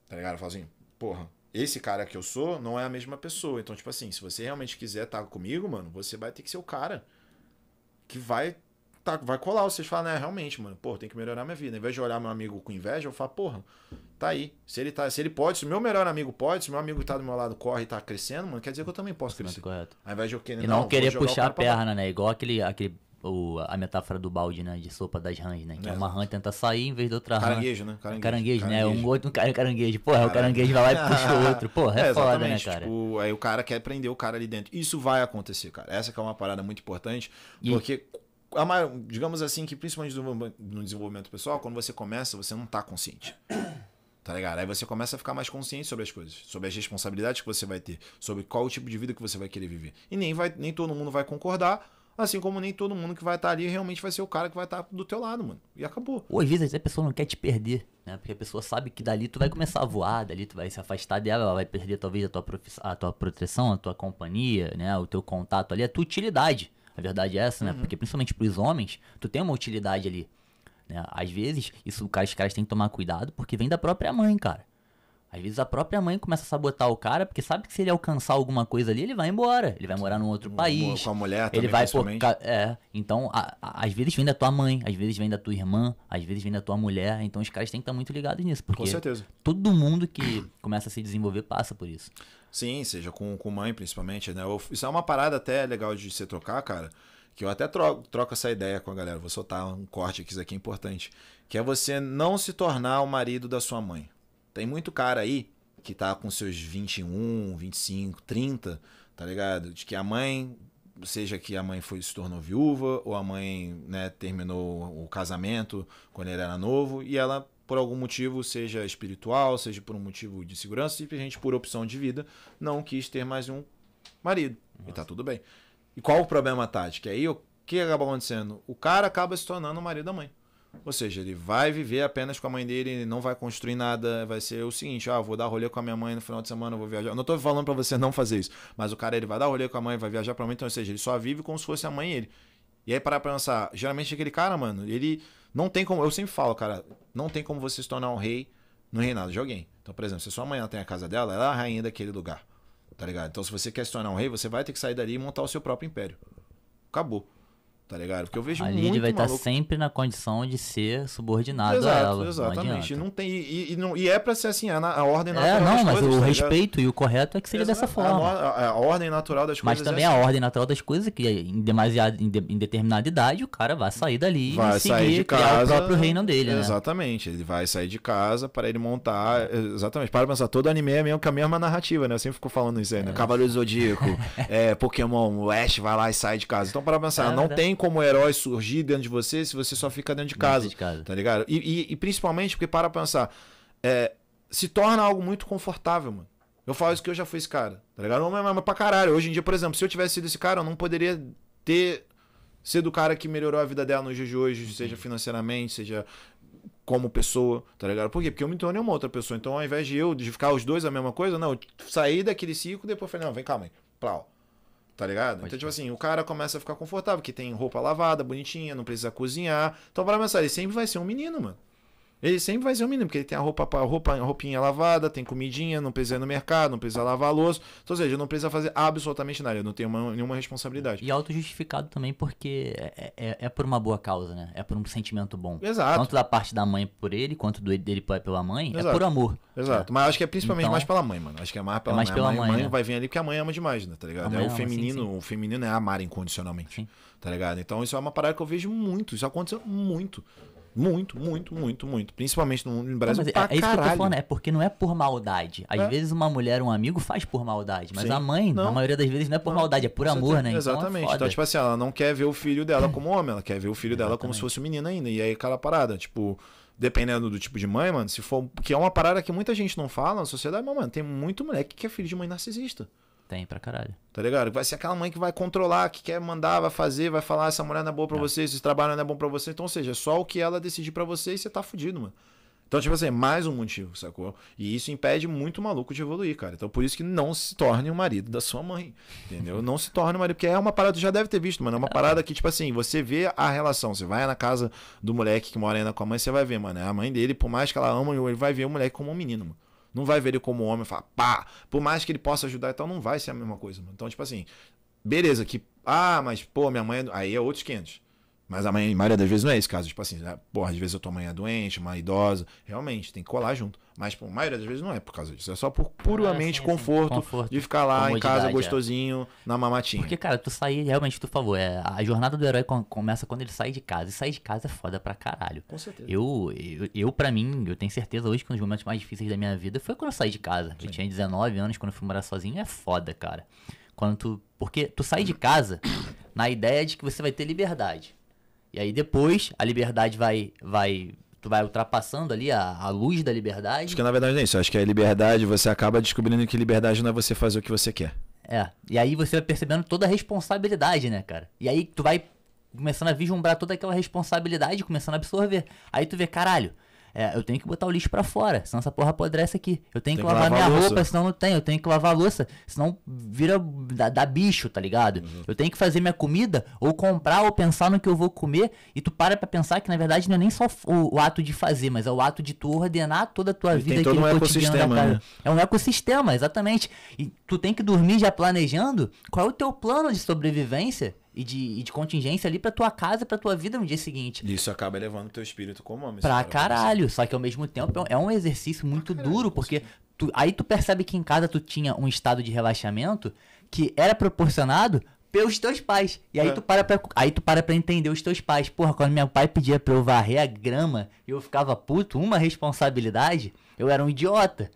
Tá ligado? Eu falo assim, porra, esse cara que eu sou não é a mesma pessoa. Então, tipo assim, se você realmente quiser estar tá comigo, mano, você vai ter que ser o cara que vai tá, vai colar. Vocês falam, né, realmente, mano, pô, tem que melhorar minha vida. Em vez de olhar meu amigo com inveja, eu falo, porra, tá aí. Se ele tá, se ele pode, se o meu melhor amigo pode, se meu amigo que tá do meu lado corre e tá crescendo, mano, quer dizer que eu também posso é crescer. Correto. Ao invés de eu querer, e não, não querer puxar a perna, né? Igual aquele, aquele o, a metáfora do balde, né? De sopa das rãs, né? Que é. uma é. rã tenta sair em vez da outra caranguejo, rã. Né? Caranguejo, é caranguejo, caranguejo. né? Um outro no é caranguejo. Porra, Caramba. o caranguejo vai lá e puxa o outro. Porra, é, é foda, né, cara? Tipo, aí o cara quer prender o cara ali dentro. Isso vai acontecer, cara. Essa que é uma parada muito importante, e... porque a maior, digamos assim, que principalmente no desenvolvimento pessoal, quando você começa, você não tá consciente. Tá ligado? Aí você começa a ficar mais consciente sobre as coisas, sobre as responsabilidades que você vai ter, sobre qual o tipo de vida que você vai querer viver. E nem, vai, nem todo mundo vai concordar, Assim como nem todo mundo que vai estar tá ali realmente vai ser o cara que vai estar tá do teu lado, mano. E acabou. Ou às vezes a pessoa não quer te perder, né? Porque a pessoa sabe que dali tu vai começar a voar, dali tu vai se afastar dela, ela vai perder talvez a tua, a tua proteção, a tua companhia, né? O teu contato ali, a tua utilidade. A verdade é essa, né? Uhum. Porque principalmente pros homens, tu tem uma utilidade ali. Né? Às vezes, isso os caras, os caras têm que tomar cuidado porque vem da própria mãe, cara. Às vezes a própria mãe começa a sabotar o cara, porque sabe que se ele alcançar alguma coisa ali, ele vai embora. Ele vai morar num outro país. Com a mulher também, ele vai por, É. Então, a, a, às vezes vem da tua mãe, às vezes vem da tua irmã, às vezes vem da tua mulher. Então, os caras têm que estar muito ligados nisso. Porque com certeza. Todo mundo que começa a se desenvolver passa por isso. Sim, seja com, com mãe, principalmente, né? Isso é uma parada até legal de se trocar, cara. Que eu até troco, troco essa ideia com a galera. Vou soltar um corte aqui, isso aqui é importante. Que é você não se tornar o marido da sua mãe. Tem muito cara aí que tá com seus 21, 25, 30, tá ligado? De que a mãe, seja que a mãe foi se tornou viúva ou a mãe, né, terminou o casamento quando ele era novo e ela por algum motivo, seja espiritual, seja por um motivo de segurança, simplesmente por opção de vida, não quis ter mais um marido. Nossa. E tá tudo bem. E qual o problema, Tati? Que aí o que acaba acontecendo? O cara acaba se tornando o marido da mãe. Ou seja, ele vai viver apenas com a mãe dele, ele não vai construir nada, vai ser o seguinte, ah, vou dar rolê com a minha mãe no final de semana, vou viajar. não estou falando para você não fazer isso, mas o cara ele vai dar rolê com a mãe, vai viajar para mãe, então, ou seja, ele só vive como se fosse a mãe dele E aí para pensar, geralmente é aquele cara, mano, ele não tem como, eu sempre falo, cara, não tem como você se tornar um rei no reinado de alguém. Então, por exemplo, se sua mãe ela tem a casa dela, ela é a rainha daquele lugar. Tá ligado? Então, se você quer se tornar um rei, você vai ter que sair dali e montar o seu próprio império. Acabou tá ligado? Porque eu vejo a muito. A Lid vai estar tá sempre na condição de ser subordinado Exato, a ela. Exatamente. Não, não tem, e, e, não, e é pra ser assim, é a, a ordem é, natural. É, não, mas coisas, o tá respeito e o correto é que seja Exato, dessa é forma. A, a, ordem natural das coisas. Mas também é assim. a ordem natural das coisas, que em, demasiado, em, de, em determinada idade o cara vai sair dali vai e seguir, sair de casa, criar o próprio reino dele. Né? Exatamente. Né? Ele vai sair de casa para ele montar. Exatamente. Para pensar, todo anime é meio com a mesma narrativa, né? Eu sempre fico falando isso aí, né? É. Cavaleiro Zodíaco, é, Pokémon, o Ash vai lá e sai de casa. Então, para pensar, é, não tem como herói surgir dentro de você se você só fica dentro de casa. Dentro de casa. Tá ligado? E, e, e principalmente porque para pensar, é, se torna algo muito confortável, mano. Eu falo isso que eu já fui esse cara, tá ligado? Mas, mas, mas pra caralho. Hoje em dia, por exemplo, se eu tivesse sido esse cara, eu não poderia ter sido o cara que melhorou a vida dela no dia de hoje, Sim. seja financeiramente, seja como pessoa, tá ligado? Por quê? Porque eu me tornei uma outra pessoa. Então, ao invés de eu de ficar os dois a mesma coisa, não, eu saí daquele ciclo e depois falei, não, vem calma mãe. Plá, ó. Tá ligado? Pode então, tipo assim, o cara começa a ficar confortável, que tem roupa lavada, bonitinha, não precisa cozinhar. Então, para pensar, ele sempre vai ser um menino, mano. Ele sempre vai ser o mínimo, porque ele tem a roupa, a roupa, a roupinha lavada, tem comidinha, não precisa ir no mercado, não precisa lavar a louça. Então, ou seja, não precisa fazer absolutamente nada, eu não tenho uma, nenhuma responsabilidade. E auto-justificado também, porque é, é, é, por uma boa causa, né? É por um sentimento bom. Exato. Tanto da parte da mãe por ele, quanto do, dele pela mãe, é Exato. é por amor. Exato. Né? Mas acho que é principalmente então, mais pela mãe, mano. Acho que é mais pela é mais mãe. Pela a mãe, mãe né? vai vir ali porque a mãe ama demais, né? Tá ligado? É o ama, feminino, sim, sim. o feminino é amar incondicionalmente. Sim. Tá ligado? Então isso é uma parada que eu vejo muito, isso aconteceu muito. Muito, muito, muito, muito. Principalmente no, no Brasil. Não, mas é, é, isso caralho. que eu tô falando, é porque não é por maldade. Às é. vezes uma mulher, um amigo faz por maldade, mas Sim. a mãe, não. na maioria das vezes, não é por não. maldade, é por Você amor, tem... né? Então é Exatamente. Então, então, tipo assim, ela não quer ver o filho dela é. como homem, ela quer ver o filho dela como se fosse um menino ainda. E aí aquela parada, tipo dependendo do tipo de mãe, mano, se for. Que é uma parada que muita gente não fala na sociedade, mas, mano, tem muito moleque que é filho de mãe narcisista. Tem pra caralho. Tá ligado? Vai ser aquela mãe que vai controlar, que quer mandar, vai fazer, vai falar: essa mulher não é boa pra não. É. você, esse trabalho não é bom pra você. Então, ou seja, é só o que ela decidir pra você e você tá fudido, mano. Então, tipo assim, é mais um motivo, sacou? E isso impede muito o maluco de evoluir, cara. Então, por isso que não se torne o marido da sua mãe, entendeu? Não se torne o marido, porque é uma parada, tu já deve ter visto, mano. É uma parada que, tipo assim, você vê a relação. Você vai na casa do moleque que mora ainda com a mãe, você vai ver, mano. A mãe dele, por mais que ela ama, ele vai ver o moleque como um menino, mano. Não vai ver ele como homem e falar, pá, por mais que ele possa ajudar e tal, não vai ser a mesma coisa, mano. Então, tipo assim, beleza, que, ah, mas, pô, minha mãe. É Aí é outros 500. Mas a maioria das vezes não é esse caso. Tipo assim, né, porra, às vezes a tua mãe é doente, uma idosa. Realmente, tem que colar junto. Mas pô, a maioria das vezes não é por causa disso. É só por puramente ah, sim, conforto, conforto, de ficar lá em casa é. gostosinho, é. na mamatinha. Porque, cara, tu sair, realmente, tu favor, é, a jornada do herói começa quando ele sai de casa. E sair de casa é foda pra caralho. Com certeza. Eu, eu, eu pra mim, eu tenho certeza hoje que um dos momentos mais difíceis da minha vida foi quando eu saí de casa. Sim. Eu tinha 19 anos, quando eu fui morar sozinho. É foda, cara. Quando tu. Porque tu sai de casa na ideia de que você vai ter liberdade. E aí depois a liberdade vai vai tu vai ultrapassando ali a, a luz da liberdade. Acho que na verdade é isso. Acho que a liberdade você acaba descobrindo que liberdade não é você fazer o que você quer. É. E aí você vai percebendo toda a responsabilidade, né, cara? E aí tu vai começando a vislumbrar toda aquela responsabilidade, começando a absorver. Aí tu vê, caralho, é, eu tenho que botar o lixo para fora, senão essa porra apodrece aqui. Eu tenho que, que lavar, lavar minha roupa, senão não tem Eu tenho que lavar louça, senão vira. da bicho, tá ligado? Uhum. Eu tenho que fazer minha comida, ou comprar, ou pensar no que eu vou comer. E tu para pra pensar que na verdade não é nem só o, o ato de fazer, mas é o ato de tu ordenar toda a tua e vida aqui no um cotidiano né? É um ecossistema, exatamente. E tu tem que dormir já planejando qual é o teu plano de sobrevivência e de, e de contingência ali pra tua casa, pra tua vida no dia seguinte. Isso acaba levando teu espírito como homem. Pra caralho, só que ao mesmo tempo é um exercício muito caralho, duro, porque tu, aí tu percebe que em casa tu tinha um estado de relaxamento que era proporcionado pelos teus pais. E aí é. tu para pra, aí tu para pra entender os teus pais. Porra, quando meu pai pedia pra eu varrer a grama e eu ficava puto, uma responsabilidade, eu era um idiota.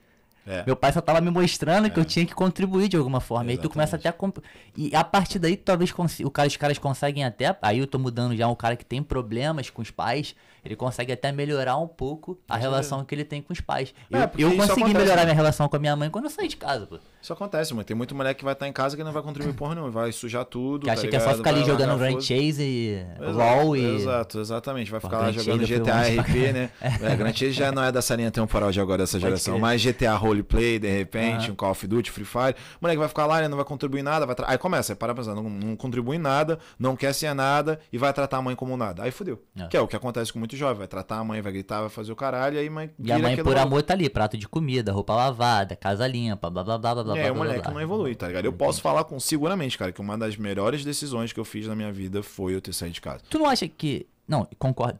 É. Meu pai só tava me mostrando é. que eu é. tinha que contribuir de alguma forma. Exatamente. Aí tu começa até a. Comp... E a partir daí, talvez o cara, os caras conseguem até. Aí eu tô mudando já um cara que tem problemas com os pais. Ele consegue até melhorar um pouco a Sim. relação que ele tem com os pais. É, eu eu consegui melhorar né? minha relação com a minha mãe quando eu saí de casa, pô. Isso acontece, mano. Tem muito moleque que vai estar tá em casa que não vai contribuir porra não Vai sujar tudo. Que acha tá que é só ficar ali jogando Grand Chase e exato, LOL e. Exato, exatamente. Vai ficar Pô, lá jogando GTA RP, né? é, Grand é, Chase já não é dessa linha temporal de agora, dessa geração. Mas GTA Roleplay, de repente, ah. um Call of Duty, Free Fire. moleque vai ficar lá, ele não vai contribuir nada. Vai tra... Aí começa, para pensar, não, não contribui nada, não quer ser nada e vai tratar a mãe como nada. Aí fodeu. É. Que é o que acontece com muito jovem. Vai tratar a mãe, vai gritar, vai fazer o caralho. aí mãe. E a mãe, por amor, tá ali. Prato de comida, roupa lavada, casa limpa, blá blá blá blá blá. É aí o que não evolui, tá ligado? Eu Entendi. posso falar com seguramente, cara, que uma das melhores decisões que eu fiz na minha vida foi eu ter saído de casa. Tu não acha que. Não, concordo.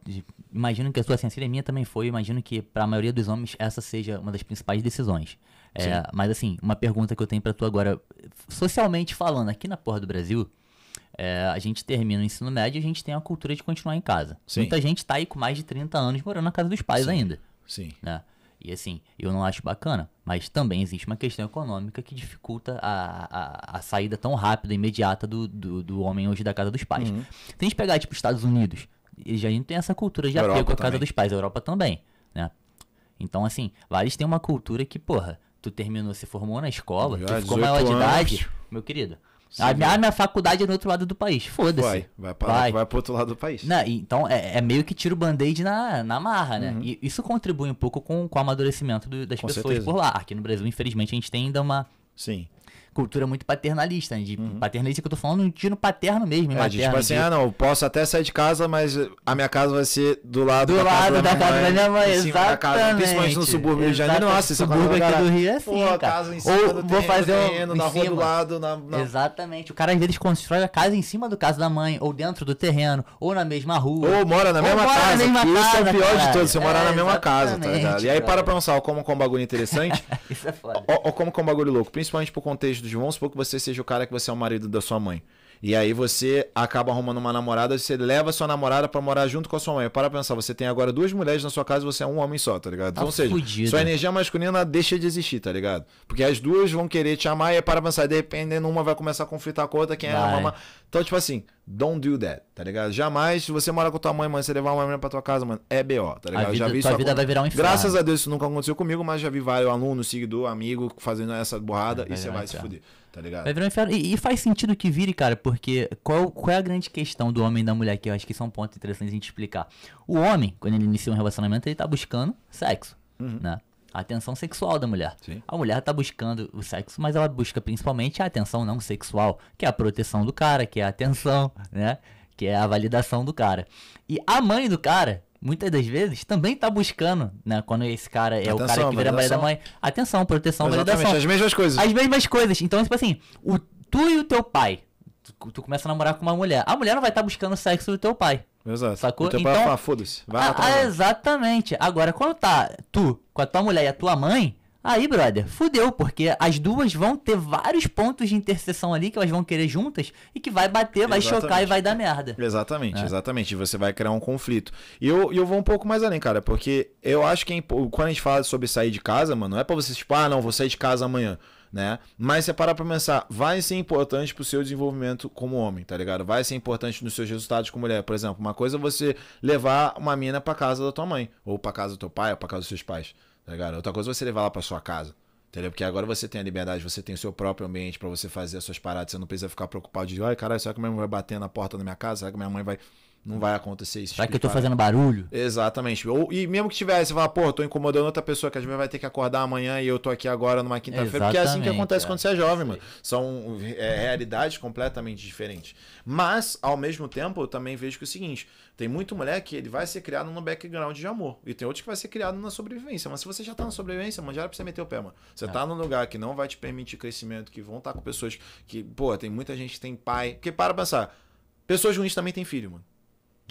Imagino que a sua sensibilidade minha também foi. Imagino que para a maioria dos homens essa seja uma das principais decisões. É, mas assim, uma pergunta que eu tenho para tu agora, socialmente falando, aqui na porra do Brasil, é, a gente termina o ensino médio e a gente tem a cultura de continuar em casa. Sim. Muita gente tá aí com mais de 30 anos morando na casa dos pais Sim. ainda. Sim. Né? E assim, eu não acho bacana, mas também existe uma questão econômica que dificulta a, a, a saída tão rápida e imediata do, do, do, homem hoje da casa dos pais. Uhum. Se a gente pegar, tipo, Estados Unidos, já a gente tem essa cultura de apego à casa dos pais, a Europa também, né? Então, assim, lá eles têm uma cultura que, porra, tu terminou, se formou na escola, já tu ficou maior de idade, meu querido, a minha, a minha faculdade é no outro lado do país. Foda-se. Vai, vai para vai. vai pro outro lado do país. Não, então é, é meio que tira o band-aid na, na marra, né? Uhum. E isso contribui um pouco com, com o amadurecimento do, das com pessoas certeza. por lá. Aqui no Brasil, infelizmente, a gente tem ainda uma. Sim cultura muito paternalista, né? de uhum. paternalista que eu tô falando um no paterno mesmo, é, materno. Tipo assim, de... ah, não, posso até sair de casa, mas a minha casa vai ser do lado do da lado casa da, da casa da minha mãe, exatamente. Casa, principalmente no subúrbio de Janeiro. Nossa, esse é subúrbio aqui cara, do Rio é assim, Pô, casa em cima Ou do vou terreno, fazer um, terreno, na rua do lado, na, na... Exatamente. O cara às vezes constrói a casa em cima do casa da mãe, ou dentro do terreno, ou na mesma rua. Ou mora na mesma casa. Na mesma casa, isso é o pior de tudo, você é, morar na é, mesma casa, tá ligado? E aí para pra pensar, como com é um bagulho interessante. Isso é foda. Ou como com um bagulho louco, principalmente pro contexto de vamos supor que você seja o cara que você é o marido da sua mãe. E aí você acaba arrumando uma namorada, você leva sua namorada para morar junto com a sua mãe. Para pensar, você tem agora duas mulheres na sua casa e você é um homem só, tá ligado? Tá então, Ou seja, fudido. sua energia masculina deixa de existir, tá ligado? Porque as duas vão querer te amar e para pensar, dependendo, uma vai começar a conflitar com a outra, quem vai. é a mamãe. Então, tipo assim, don't do that, tá ligado? Jamais, se você mora com tua mãe, mano, você levar uma mulher pra tua casa, mano, é BO, tá ligado? A vida, já vi tua vida vai virar um inferno. Graças a Deus isso nunca aconteceu comigo, mas já vi vários alunos, seguidor, amigo fazendo essa borrada é, e você vai, vai se é. fuder tá ligado? Vai virar um inferno. E, e, faz sentido que vire, cara, porque qual, qual é a grande questão do homem e da mulher, que eu acho que são é pontos interessantes a gente explicar. O homem, quando ele inicia um relacionamento, ele tá buscando sexo, uhum. né? A atenção sexual da mulher. Sim. A mulher tá buscando o sexo, mas ela busca principalmente a atenção não sexual, que é a proteção do cara, que é a atenção, né? Que é a validação do cara. E a mãe do cara muitas das vezes também tá buscando, né? Quando esse cara é atenção, o cara que vira marido da mãe. Atenção, proteção, Exatamente, As mesmas coisas. As mesmas coisas. Então, tipo assim, o, tu e o teu pai, tu, tu começa a namorar com uma mulher. A mulher não vai estar tá buscando sexo do teu pai. Exato. Sacou? então, pai, ah, foda-se. Vai lá, ah, Exatamente. Agora, quando tá tu com a tua mulher e a tua mãe, Aí, brother, fudeu, porque as duas vão ter vários pontos de interseção ali que elas vão querer juntas e que vai bater, vai exatamente. chocar e vai dar merda. Exatamente, é. exatamente. E você vai criar um conflito. E eu, eu vou um pouco mais além, cara, porque eu acho que é quando a gente fala sobre sair de casa, mano, não é pra você, tipo, ah, não, vou sair de casa amanhã né? Mas você parar pra pensar, vai ser importante pro seu desenvolvimento como homem, tá ligado? Vai ser importante nos seus resultados como mulher. Por exemplo, uma coisa é você levar uma mina pra casa da tua mãe, ou pra casa do teu pai, ou pra casa dos seus pais. Tá ligado? Outra coisa é você levar lá pra sua casa. Entendeu? Porque agora você tem a liberdade, você tem o seu próprio ambiente para você fazer as suas paradas, você não precisa ficar preocupado de, ai, caralho, será que minha mãe vai bater na porta da minha casa? Será que minha mãe vai. Não vai acontecer isso. Será tipo que eu tô parada. fazendo barulho? Exatamente. Ou, e mesmo que tivesse, você fala, pô, tô incomodando outra pessoa que às vezes vai ter que acordar amanhã e eu tô aqui agora numa quinta-feira. Porque é assim que acontece é. quando você é jovem, mano. São é, realidades completamente diferentes. Mas, ao mesmo tempo, eu também vejo que é o seguinte: tem muito mulher que ele vai ser criado no background de amor. E tem outros que vai ser criado na sobrevivência. Mas se você já tá na sobrevivência, mano, já era pra você meter o pé, mano. Você é. tá num lugar que não vai te permitir crescimento, que vão estar tá com pessoas que, pô, tem muita gente que tem pai. Porque para pensar, pessoas ruins também têm filho, mano.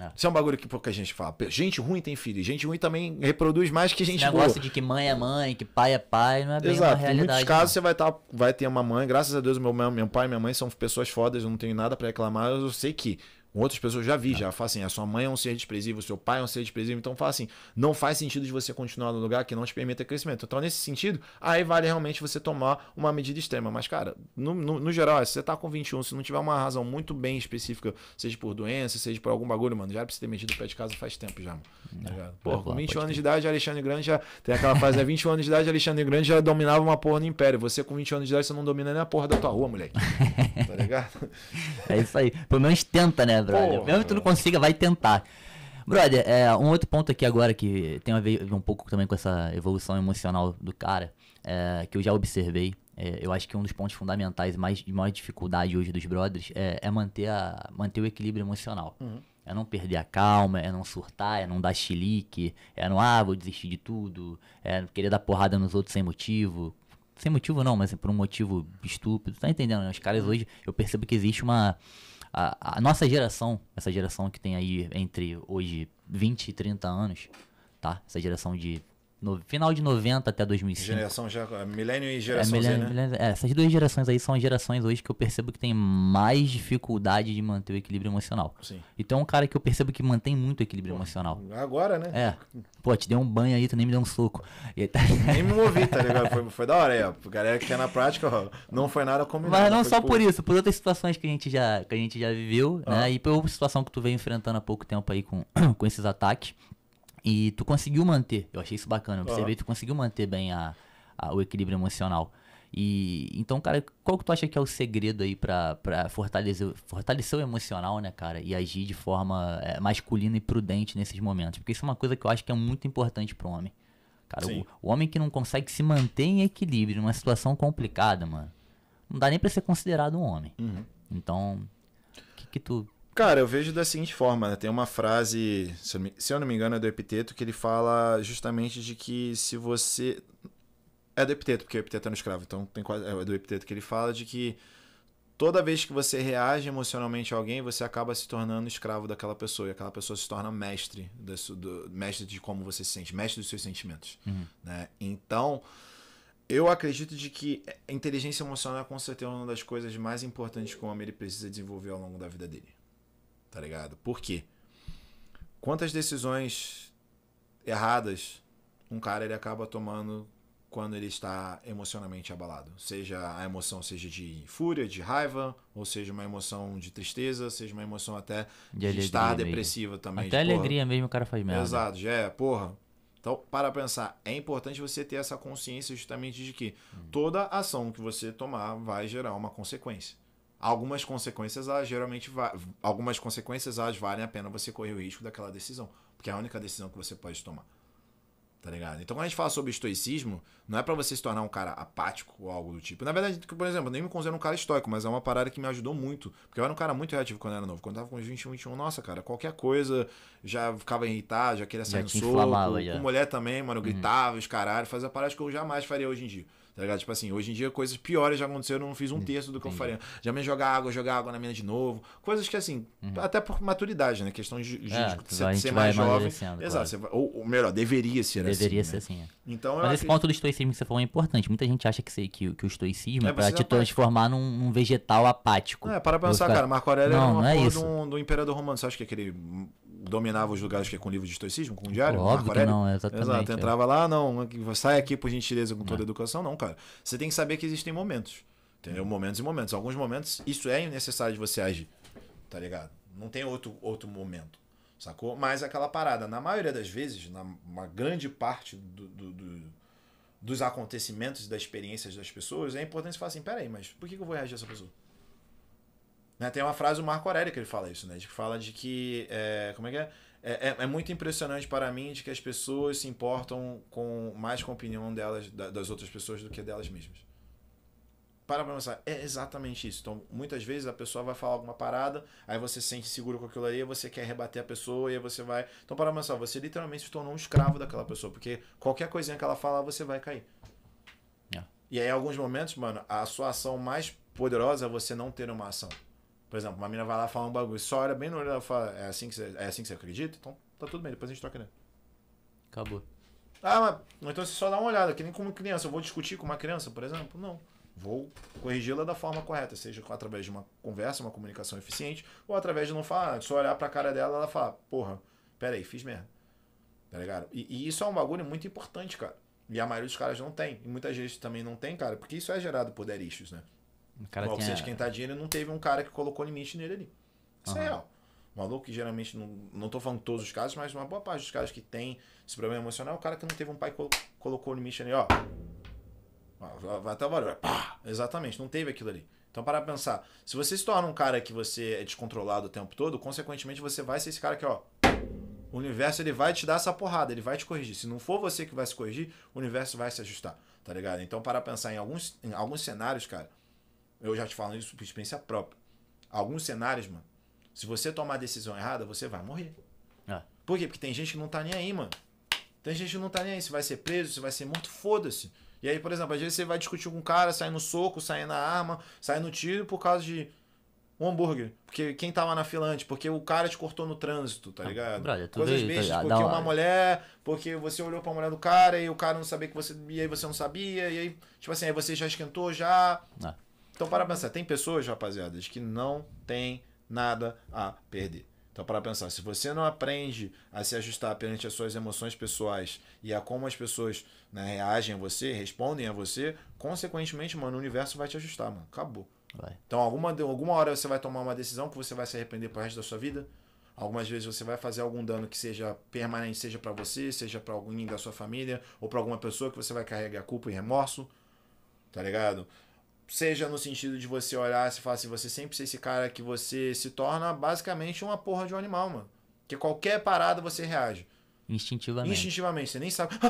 É. Isso é um bagulho que pouca gente fala. Gente ruim tem filho. Gente ruim também reproduz mais que gente Esse negócio boa. de que mãe é mãe, que pai é pai, não é bem Exato. uma realidade. Em muitos casos não. você vai, tá, vai ter uma mãe. Graças a Deus, meu, meu pai e minha mãe são pessoas fodas. Eu não tenho nada para reclamar. Eu sei que com outras pessoas, já vi, é. já. fazem assim, a sua mãe é um ser desprezível, o seu pai é um ser desprezível. Então fala assim, não faz sentido de você continuar no lugar que não te permita crescimento. Então, nesse sentido, aí vale realmente você tomar uma medida extrema. Mas, cara, no, no, no geral, se você tá com 21, se não tiver uma razão muito bem específica, seja por doença, seja por algum bagulho, mano, já precisa ter medido o pé de casa faz tempo já, mano. Tá é. Pô, com 21 anos ter. de idade, Alexandre Grande já. Tem aquela fase, é 21 anos de idade, Alexandre Grande já dominava uma porra no Império. Você com 21 anos de idade, você não domina nem a porra da tua rua, moleque. tá ligado? É isso aí. Pelo menos tenta, né? brother. Mesmo que tu não consiga, vai tentar. Brother, é, um outro ponto aqui agora que tem a ver um pouco também com essa evolução emocional do cara, é, que eu já observei. É, eu acho que um dos pontos fundamentais mais de maior dificuldade hoje dos brothers é, é manter, a, manter o equilíbrio emocional. Uhum. É não perder a calma, é não surtar, é não dar chilique, é não, ah, vou desistir de tudo, é querer dar porrada nos outros sem motivo. Sem motivo não, mas por um motivo estúpido. Tá entendendo? Né? Os caras uhum. hoje, eu percebo que existe uma a, a nossa geração, essa geração que tem aí entre hoje 20 e 30 anos, tá? Essa geração de no final de 90 até 2005. Geração já, é milênio e geração é, milênio, Z, né? milênio, é, essas duas gerações aí são as gerações hoje que eu percebo que tem mais dificuldade de manter o equilíbrio emocional. Sim. Então é um cara que eu percebo que mantém muito o equilíbrio Pô, emocional. Agora, né? É. Pô, te deu um banho aí, tu nem me deu um soco. Tá... Nem me movi, tá ligado? Foi, foi da hora aí, ó. Galera que é na prática, ó, não foi nada combinado. Mas não só por... por isso, por outras situações que a gente já, que a gente já viveu, né? ah. né? E por situação que tu veio enfrentando há pouco tempo aí com, com esses ataques. E tu conseguiu manter, eu achei isso bacana, eu observei que tu conseguiu manter bem a, a, o equilíbrio emocional. E então, cara, qual que tu acha que é o segredo aí pra, pra fortalecer, fortalecer o emocional, né, cara? E agir de forma é, masculina e prudente nesses momentos? Porque isso é uma coisa que eu acho que é muito importante pro homem. Cara, o, o, homem que não consegue se manter em equilíbrio numa situação complicada, mano, não dá nem pra ser considerado um homem. Uhum. Então, o que, que tu Cara, eu vejo da seguinte forma, né? Tem uma frase, se eu não me engano, é do Epiteto, que ele fala justamente de que se você. É do Epiteto, porque o Epiteto é um escravo, então tem quase. É do Epiteto que ele fala de que toda vez que você reage emocionalmente a alguém, você acaba se tornando escravo daquela pessoa, e aquela pessoa se torna mestre, desse, do, mestre de como você se sente, mestre dos seus sentimentos. Uhum. Né? Então. Eu acredito de que inteligência emocional é com certeza uma das coisas mais importantes que o homem precisa desenvolver ao longo da vida dele tá ligado? Por quê? Quantas decisões erradas um cara ele acaba tomando quando ele está emocionalmente abalado. Seja a emoção seja de fúria, de raiva, ou seja uma emoção de tristeza, seja uma emoção até de, de estar depressiva também. Até de, alegria porra. mesmo o cara faz merda. Exato, já é, porra. Então, para pensar, é importante você ter essa consciência justamente de que hum. toda ação que você tomar vai gerar uma consequência algumas consequências, elas geralmente algumas consequências elas valem a pena você correr o risco daquela decisão, porque é a única decisão que você pode tomar. Tá ligado? Então, quando a gente fala sobre estoicismo, não é para você se tornar um cara apático ou algo do tipo. Na verdade, por exemplo, nem me considero um cara estoico, mas é uma parada que me ajudou muito. Porque eu era um cara muito reativo quando eu era novo. Quando eu tava com 21, 21, nossa, cara, qualquer coisa já ficava irritado, já queria sair já no soco. Com mulher também, mano, eu uhum. gritava, uhum. os caralho, fazia paradas que eu jamais faria hoje em dia. Tá ligado? Tipo assim, hoje em dia coisas piores já aconteceram, eu não fiz um hum, terço do que eu faria. Já me jogar água, jogar água na mina de novo. Coisas que, assim, uhum. até por maturidade, né? Questão é, de, é, ser, ser mais jovem. Exato. Claro. Ou, ou, melhor, deveria ser deveria assim. Deveria né? ser né? assim. É. Então, Mas esse acredito... ponto do estoicismo que você falou é importante. Muita gente acha que, você, que, que o estoicismo é, é pra te transformar num, num, vegetal apático. É, para pensar, ficar... cara. Marco Aurélio não, era uma não é isso. Do, do imperador romano. Você acha que aquele dominava os lugares que é com livro de estoicismo, com um diário? Óbvio que não, exatamente. Exato, é. entrava é. lá, não, sai aqui por gentileza com toda é. a educação, não, cara. Você tem que saber que existem momentos, entendeu? É. Momentos e momentos. Alguns momentos, isso é necessário de você agir, tá ligado? Não tem outro, outro momento, sacou? Mas aquela parada, na maioria das vezes, na uma grande parte do, do, do dos acontecimentos e das experiências das pessoas, é importante você falar assim, peraí, mas por que eu vou reagir a essa pessoa? Né? Tem uma frase do Marco Aurélio que ele fala isso, né? que fala de que. É, como é que é? É, é? é, muito impressionante para mim de que as pessoas se importam com mais com a opinião delas, das outras pessoas do que delas mesmas. Para pra pensar, é exatamente isso. Então, muitas vezes a pessoa vai falar alguma parada, aí você se sente seguro com aquilo ali, você quer rebater a pessoa, e aí você vai. Então, para pra pensar, você literalmente se tornou um escravo daquela pessoa, porque qualquer coisinha que ela falar, você vai cair. É. E aí, em alguns momentos, mano, a sua ação mais poderosa é você não ter uma ação. Por exemplo, uma mina vai lá falar um bagulho, só olha bem no olho e fala, é assim, que você, é assim que você acredita? Então tá tudo bem, depois a gente troca ideia. Acabou. Ah, mas então você só dá uma olhada, que nem como criança. Eu vou discutir com uma criança, por exemplo? Não. Vou corrigi-la da forma correta, seja através de uma conversa, uma comunicação eficiente, ou através de não falar, só olhar pra cara dela e ela falar, porra, peraí, fiz merda. Tá ligado? E, e, isso é um bagulho muito importante, cara. E a maioria dos caras não tem. E muitas vezes também não tem, cara, porque isso é gerado por derichos, né? O cara o Alves tinha... quem tá dinheiro não teve um cara que colocou limite nele ali. Isso uhum. é real. O maluco que geralmente, não, não tô falando todos os casos, mas uma boa parte dos casos que tem esse problema emocional é o cara que não teve um pai que colocou limite ali, ó. Vai até o barulho. Pá! Exatamente, não teve aquilo ali. Então, para pensar, se você se torna um cara que você é descontrolado o tempo todo, consequentemente você vai ser esse cara que, ó. O universo ele vai te dar essa porrada, ele vai te corrigir. Se não for você que vai se corrigir, o universo vai se ajustar, tá ligado? Então, para pensar em alguns, em alguns cenários, cara, eu já te falo isso por experiência própria. Alguns cenários, mano, se você tomar a decisão errada, você vai morrer. Ah. Por quê? Porque tem gente que não tá nem aí, mano. Tem gente que não tá nem aí. Se vai ser preso, se vai ser morto, foda-se. E aí, por exemplo, às vezes você vai discutir com um cara, sair no soco, sair na arma, sair no tiro por causa de um hambúrguer. Porque quem tava na fila antes? Porque o cara te cortou no trânsito, tá ah, ligado? Brother, Coisas tá bestas, tá porque uma mulher, porque você olhou pra mulher do cara e o cara não sabia que você. E aí você não sabia, e aí, tipo assim, aí você já esquentou já. Ah. Então, para pensar, tem pessoas, rapaziada, que não tem nada a perder. Então, para pensar, se você não aprende a se ajustar perante as suas emoções pessoais e a como as pessoas né, reagem a você, respondem a você, consequentemente, mano, o universo vai te ajustar, mano. Acabou. Vai. Então, alguma, alguma hora você vai tomar uma decisão que você vai se arrepender pro resto da sua vida. Algumas vezes você vai fazer algum dano que seja permanente, seja para você, seja para alguém da sua família, ou para alguma pessoa que você vai carregar culpa e remorso. Tá ligado? Seja no sentido de você olhar se falar assim, você sempre ser esse cara que você se torna basicamente uma porra de um animal, mano. Que qualquer parada você reage. Instintivamente. Instintivamente, você nem sabe.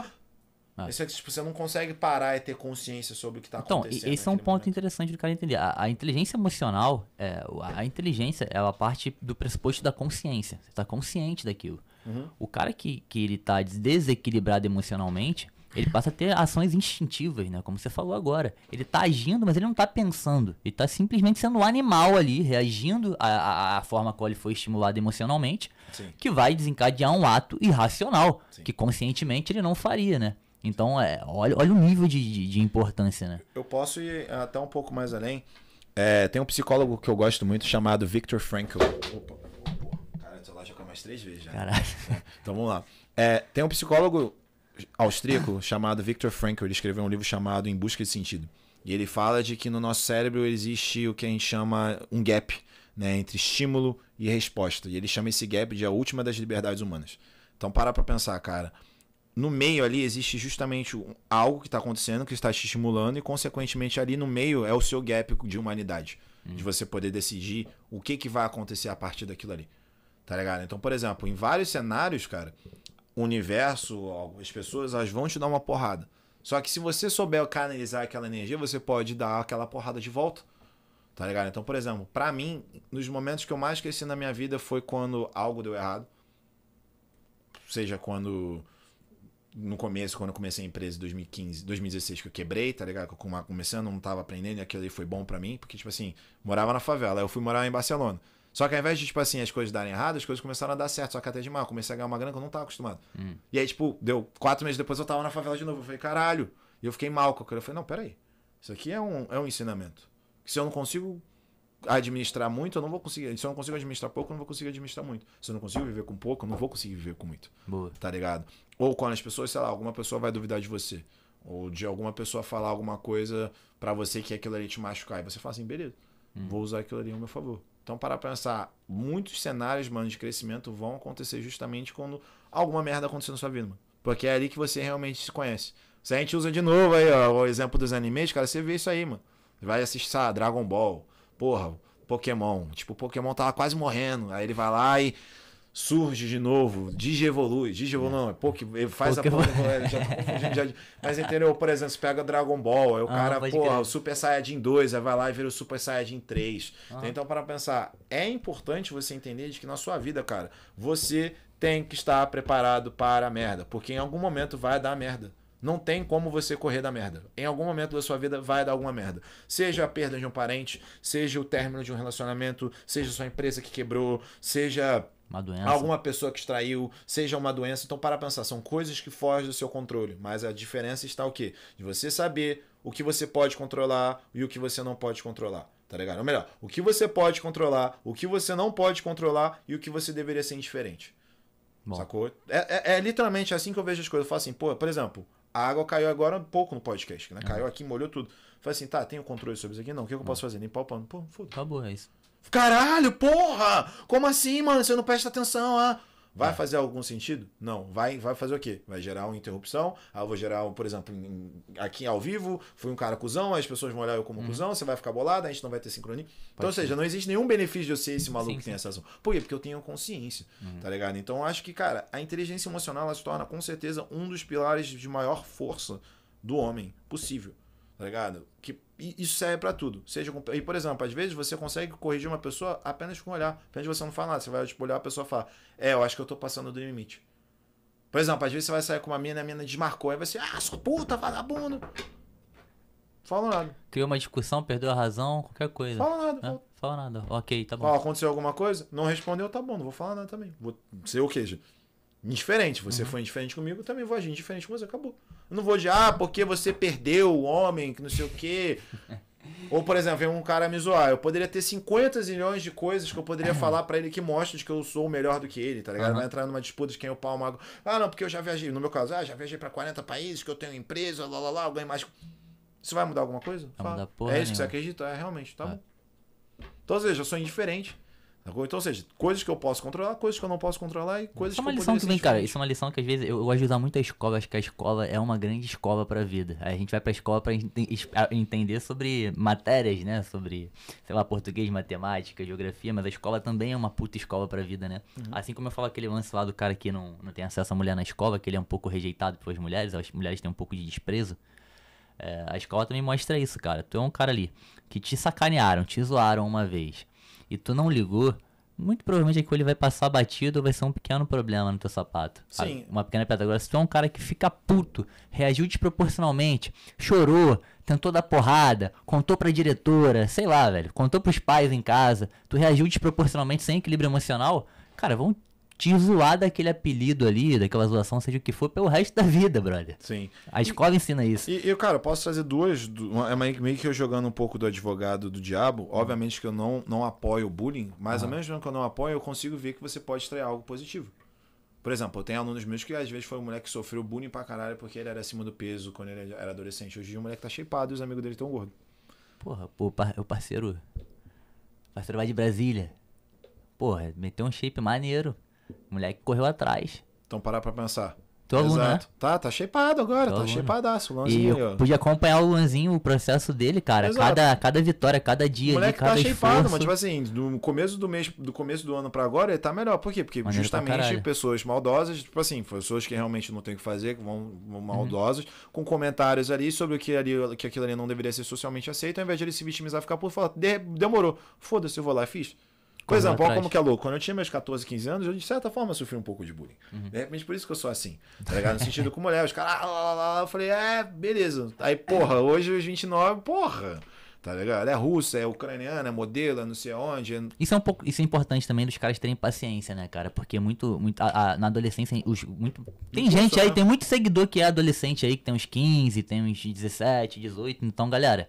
Ah. é tipo, você não consegue parar e ter consciência sobre o que está então, acontecendo. Então, esse é um ponto momento. interessante do cara entender. A, a inteligência emocional, é, a, a inteligência, ela parte do pressuposto da consciência. Você está consciente daquilo. Uhum. O cara que, que ele está desequilibrado emocionalmente, ele passa a ter ações instintivas, né? Como você falou agora. Ele tá agindo, mas ele não tá pensando. Ele tá simplesmente sendo um animal ali, reagindo à, à, à forma como ele foi estimulado emocionalmente, Sim. que vai desencadear um ato irracional, Sim. que conscientemente ele não faria, né? Então, é, olha, olha o nível de, de, de importância, né? Eu posso ir ah, até um pouco mais além. É, tem um psicólogo que eu gosto muito chamado Viktor Frankl. Opa, opa. Cara, o celular já caiu mais três vezes já. Caralho. Então vamos lá. É, tem um psicólogo austríaco chamado Viktor Frankl. Ele escreveu um livro chamado Em Busca de Sentido. E ele fala de que no nosso cérebro existe o que a gente chama um gap né, entre estímulo e resposta. E ele chama esse gap de a última das liberdades humanas. Então para para pensar, cara. No meio ali existe justamente algo que está acontecendo, que está te estimulando, e consequentemente ali no meio é o seu gap de humanidade. Hum. De você poder decidir o que, que vai acontecer a partir daquilo ali. Tá ligado? Então, por exemplo, em vários cenários, cara, o universo, as pessoas, elas vão te dar uma porrada. Só que se você souber canalizar aquela energia, você pode dar aquela porrada de volta. Tá ligado? Então, por exemplo, para mim, nos momentos que eu mais cresci na minha vida foi quando algo deu errado. Seja quando no começo, quando eu comecei a empresa em 2015, 2016, que eu quebrei, tá ligado? Que eu comecei, não tava aprendendo, e aquilo ali foi bom para mim, porque, tipo assim, morava na favela, eu fui morar em Barcelona. Só que ao invés de, tipo assim, as coisas darem errado, as coisas começaram a dar certo. Só que até de mal, comecei a ganhar uma grana que eu não tava acostumado. Hum. E aí, tipo, deu quatro meses depois eu tava na favela de novo. Eu falei, caralho. E eu fiquei mal com aquilo. Eu falei, não, peraí. Isso aqui é um, é um ensinamento. Que se eu não consigo administrar muito, eu não vou conseguir. Se eu não consigo administrar pouco, eu não vou conseguir administrar muito. Se eu não consigo viver com pouco, eu não vou conseguir viver com muito. Boa. Tá ligado? Ou quando as pessoas, sei lá, alguma pessoa vai duvidar de você. Ou de alguma pessoa falar alguma coisa para você que aquilo ali te machucar. E você fala assim, beleza, hum. vou usar aquilo ali ao meu favor. Então, para pensar, muitos cenários, mano, de crescimento vão acontecer justamente quando alguma merda aconteceu na sua vida, mano. Porque é ali que você realmente se conhece. Se a gente usa de novo aí, ó, o exemplo dos animes, cara, você vê isso aí, mano. Vai assistir, ah, Dragon Ball, porra, Pokémon. Tipo, o Pokémon tava quase morrendo. Aí ele vai lá e surge de novo, digievolui, digievolui não, é pouco, faz a Pokémon, já tô tá confundindo, já, mas entendeu? Por exemplo, você pega Dragon Ball, é o ah, cara, pô, o Super Saiyajin 2, aí vai lá e vira o Super Saiyajin 3. Ah. Então, para pensar, é importante você entender de que na sua vida, cara, você tem que estar preparado para a merda, porque em algum momento vai dar merda. Não tem como você correr da merda. Em algum momento da sua vida vai dar alguma merda. Seja a perda de um parente, seja o término de um relacionamento, seja sua empresa que quebrou, seja uma doença. Alguma pessoa que extraiu, seja uma doença. Então, para pensar, são coisas que fogem do seu controle. Mas a diferença está o quê? De você saber o que você pode controlar e o que você não pode controlar. Tá ligado? Ou melhor, o que você pode controlar, o que você não pode controlar e o que você deveria ser indiferente. Bom. Sacou? É, é, é literalmente assim que eu vejo as coisas. Eu falo assim, pô, por exemplo, a água caiu agora um pouco no podcast, né? Caiu uhum. aqui, molhou tudo. Falei assim, tá, tenho controle sobre isso aqui? Não, o que eu posso fazer? nem pau pano. Pô, foda Acabou, é isso. Caralho, porra! Como assim, mano? Você não presta atenção, ah? Vai é. fazer algum sentido? Não. Vai, vai fazer o quê? Vai gerar uma interrupção. Ah, vou gerar, por exemplo, aqui ao vivo, fui um cara cuzão, as pessoas vão olhar eu como uhum. cuzão, você vai ficar bolado, a gente não vai ter sincronia. Então, Pode então, ser. ou seja, não existe nenhum benefício de eu ser esse maluco sim, que tem essa ação. Por quê? Porque eu tenho consciência, uhum. tá ligado? Então, acho que, cara, a inteligência emocional ela se torna com certeza um dos pilares de maior força do homem possível, tá ligado? Que isso serve para tudo. Seja com... e por exemplo, às vezes você consegue corrigir uma pessoa apenas com olhar. Apenas você não fala nada, você vai tipo, olhar a pessoa falar "É, eu acho que eu tô passando do limite". Por exemplo, às vezes você vai sair com uma mina, a mina desmarcou, aí você: "Ah, sua puta, vagabundo". Fala nada. Criou uma discussão, perdeu a razão, qualquer coisa. Fala nada. É? Fala... nada. OK, tá bom. Ó, aconteceu alguma coisa? Não respondeu, tá bom, não vou falar nada também. Vou ser o queijo. Indiferente. Você uhum. foi indiferente comigo, eu também vou agir indiferente com você. Acabou. Eu não vou de, ah, porque você perdeu o homem, que não sei o quê. Ou, por exemplo, vem um cara me zoar. Eu poderia ter 50 milhões de coisas que eu poderia uhum. falar para ele que mostra que eu sou melhor do que ele, tá ligado? Uhum. Vai entrar numa disputa de quem é o pau mago. Ah, não, porque eu já viajei. No meu caso, ah, já viajei para 40 países, que eu tenho empresa, lá, lá, lá, eu ganho mais. Isso vai mudar alguma coisa? Vai mudar porra é isso nenhuma. que você acredita? É, realmente, tá é. bom. Então, ou seja, eu sou indiferente. Tá então, ou seja, coisas que eu posso controlar, coisas que eu não posso controlar e coisas que eu Isso é uma lição vem, cara. Isso é uma lição que às vezes eu, gosto de usar muito a escola. Acho que a escola é uma grande escola pra vida. A gente vai pra escola pra ent entender sobre matérias, né? Sobre, sei lá, português, matemática, geografia. Mas a escola também é uma puta escola pra vida, né? Uhum. Assim como eu falo aquele lance lá do cara que não, não tem acesso à mulher na escola, que ele é um pouco rejeitado pelas mulheres. As mulheres têm um pouco de desprezo. É, a escola também mostra isso, cara. Tu é um cara ali que te sacanearam, te zoaram uma vez e tu não ligou, muito provavelmente aquilo ele vai passar batido ou vai ser um pequeno problema no teu sapato. Sim. Uma pequena pedra. Agora, se tu é um cara que fica puto, reagiu desproporcionalmente, chorou, tentou dar porrada, contou pra diretora, sei lá, velho, contou pros pais em casa, tu reagiu desproporcionalmente sem equilíbrio emocional, cara, vão te zoar daquele apelido ali, daquela zoação, seja o que for, pelo resto da vida, brother. Sim. A escola e, ensina isso. E, eu, cara, posso trazer duas. Uma, é meio que eu jogando um pouco do advogado do diabo. Obviamente que eu não, não apoio o bullying, mas uhum. ao mesmo tempo que eu não apoio, eu consigo ver que você pode extrair algo positivo. Por exemplo, eu tenho alunos meus que às vezes foi um moleque que sofreu bullying pra caralho porque ele era acima do peso quando ele era adolescente. Hoje o moleque tá shapeado e os amigos dele estão gordos Porra, pô, o parceiro. O parceiro vai de Brasília. Porra, meteu um shape maneiro. O moleque correu atrás. Então parar pra pensar. Tô aluno, né? Exato. Né? Tá, tá shapeado agora, Tô tá shapeadaço. O e aí, eu podia acompanhar o Luanzinho, o processo dele, cara. Cada, cada vitória, cada dia, o moleque ali, tá cada tá esforço. shapeado, mas tipo assim, do começo do mês, do começo do ano pra agora, ele tá melhor. Por quê? Porque Maneiro justamente pessoas maldosas, tipo assim, pessoas que realmente não tem o que fazer, que vão, vão uhum. maldosas, uhum. com comentários ali sobre o que, ali, que aquilo ali não deveria ser socialmente aceito, ao invés de ele se vitimizar, ficar por falar De, demorou. Foda-se, eu vou lá e fiz. Por exemplo, olha como que é louco. Quando eu tinha meus 14, 15 anos, eu de certa forma sofri um pouco de bullying. Uhum. De repente, por isso que eu sou assim. Tá ligado? No sentido com mulher, os caras, ah, lá, lá, lá, eu falei, é, beleza. Aí, porra, hoje os 29, porra tá ligado? É russa, é ucraniana, é modelo, é não sei onde. É... Isso é um pouco, isso é importante também dos caras terem paciência, né, cara? Porque muito, muito a, a, na adolescência, os, muito, tem gente aí, tem muito seguidor que é adolescente aí, que tem uns 15, tem uns 17, 18, então, galera,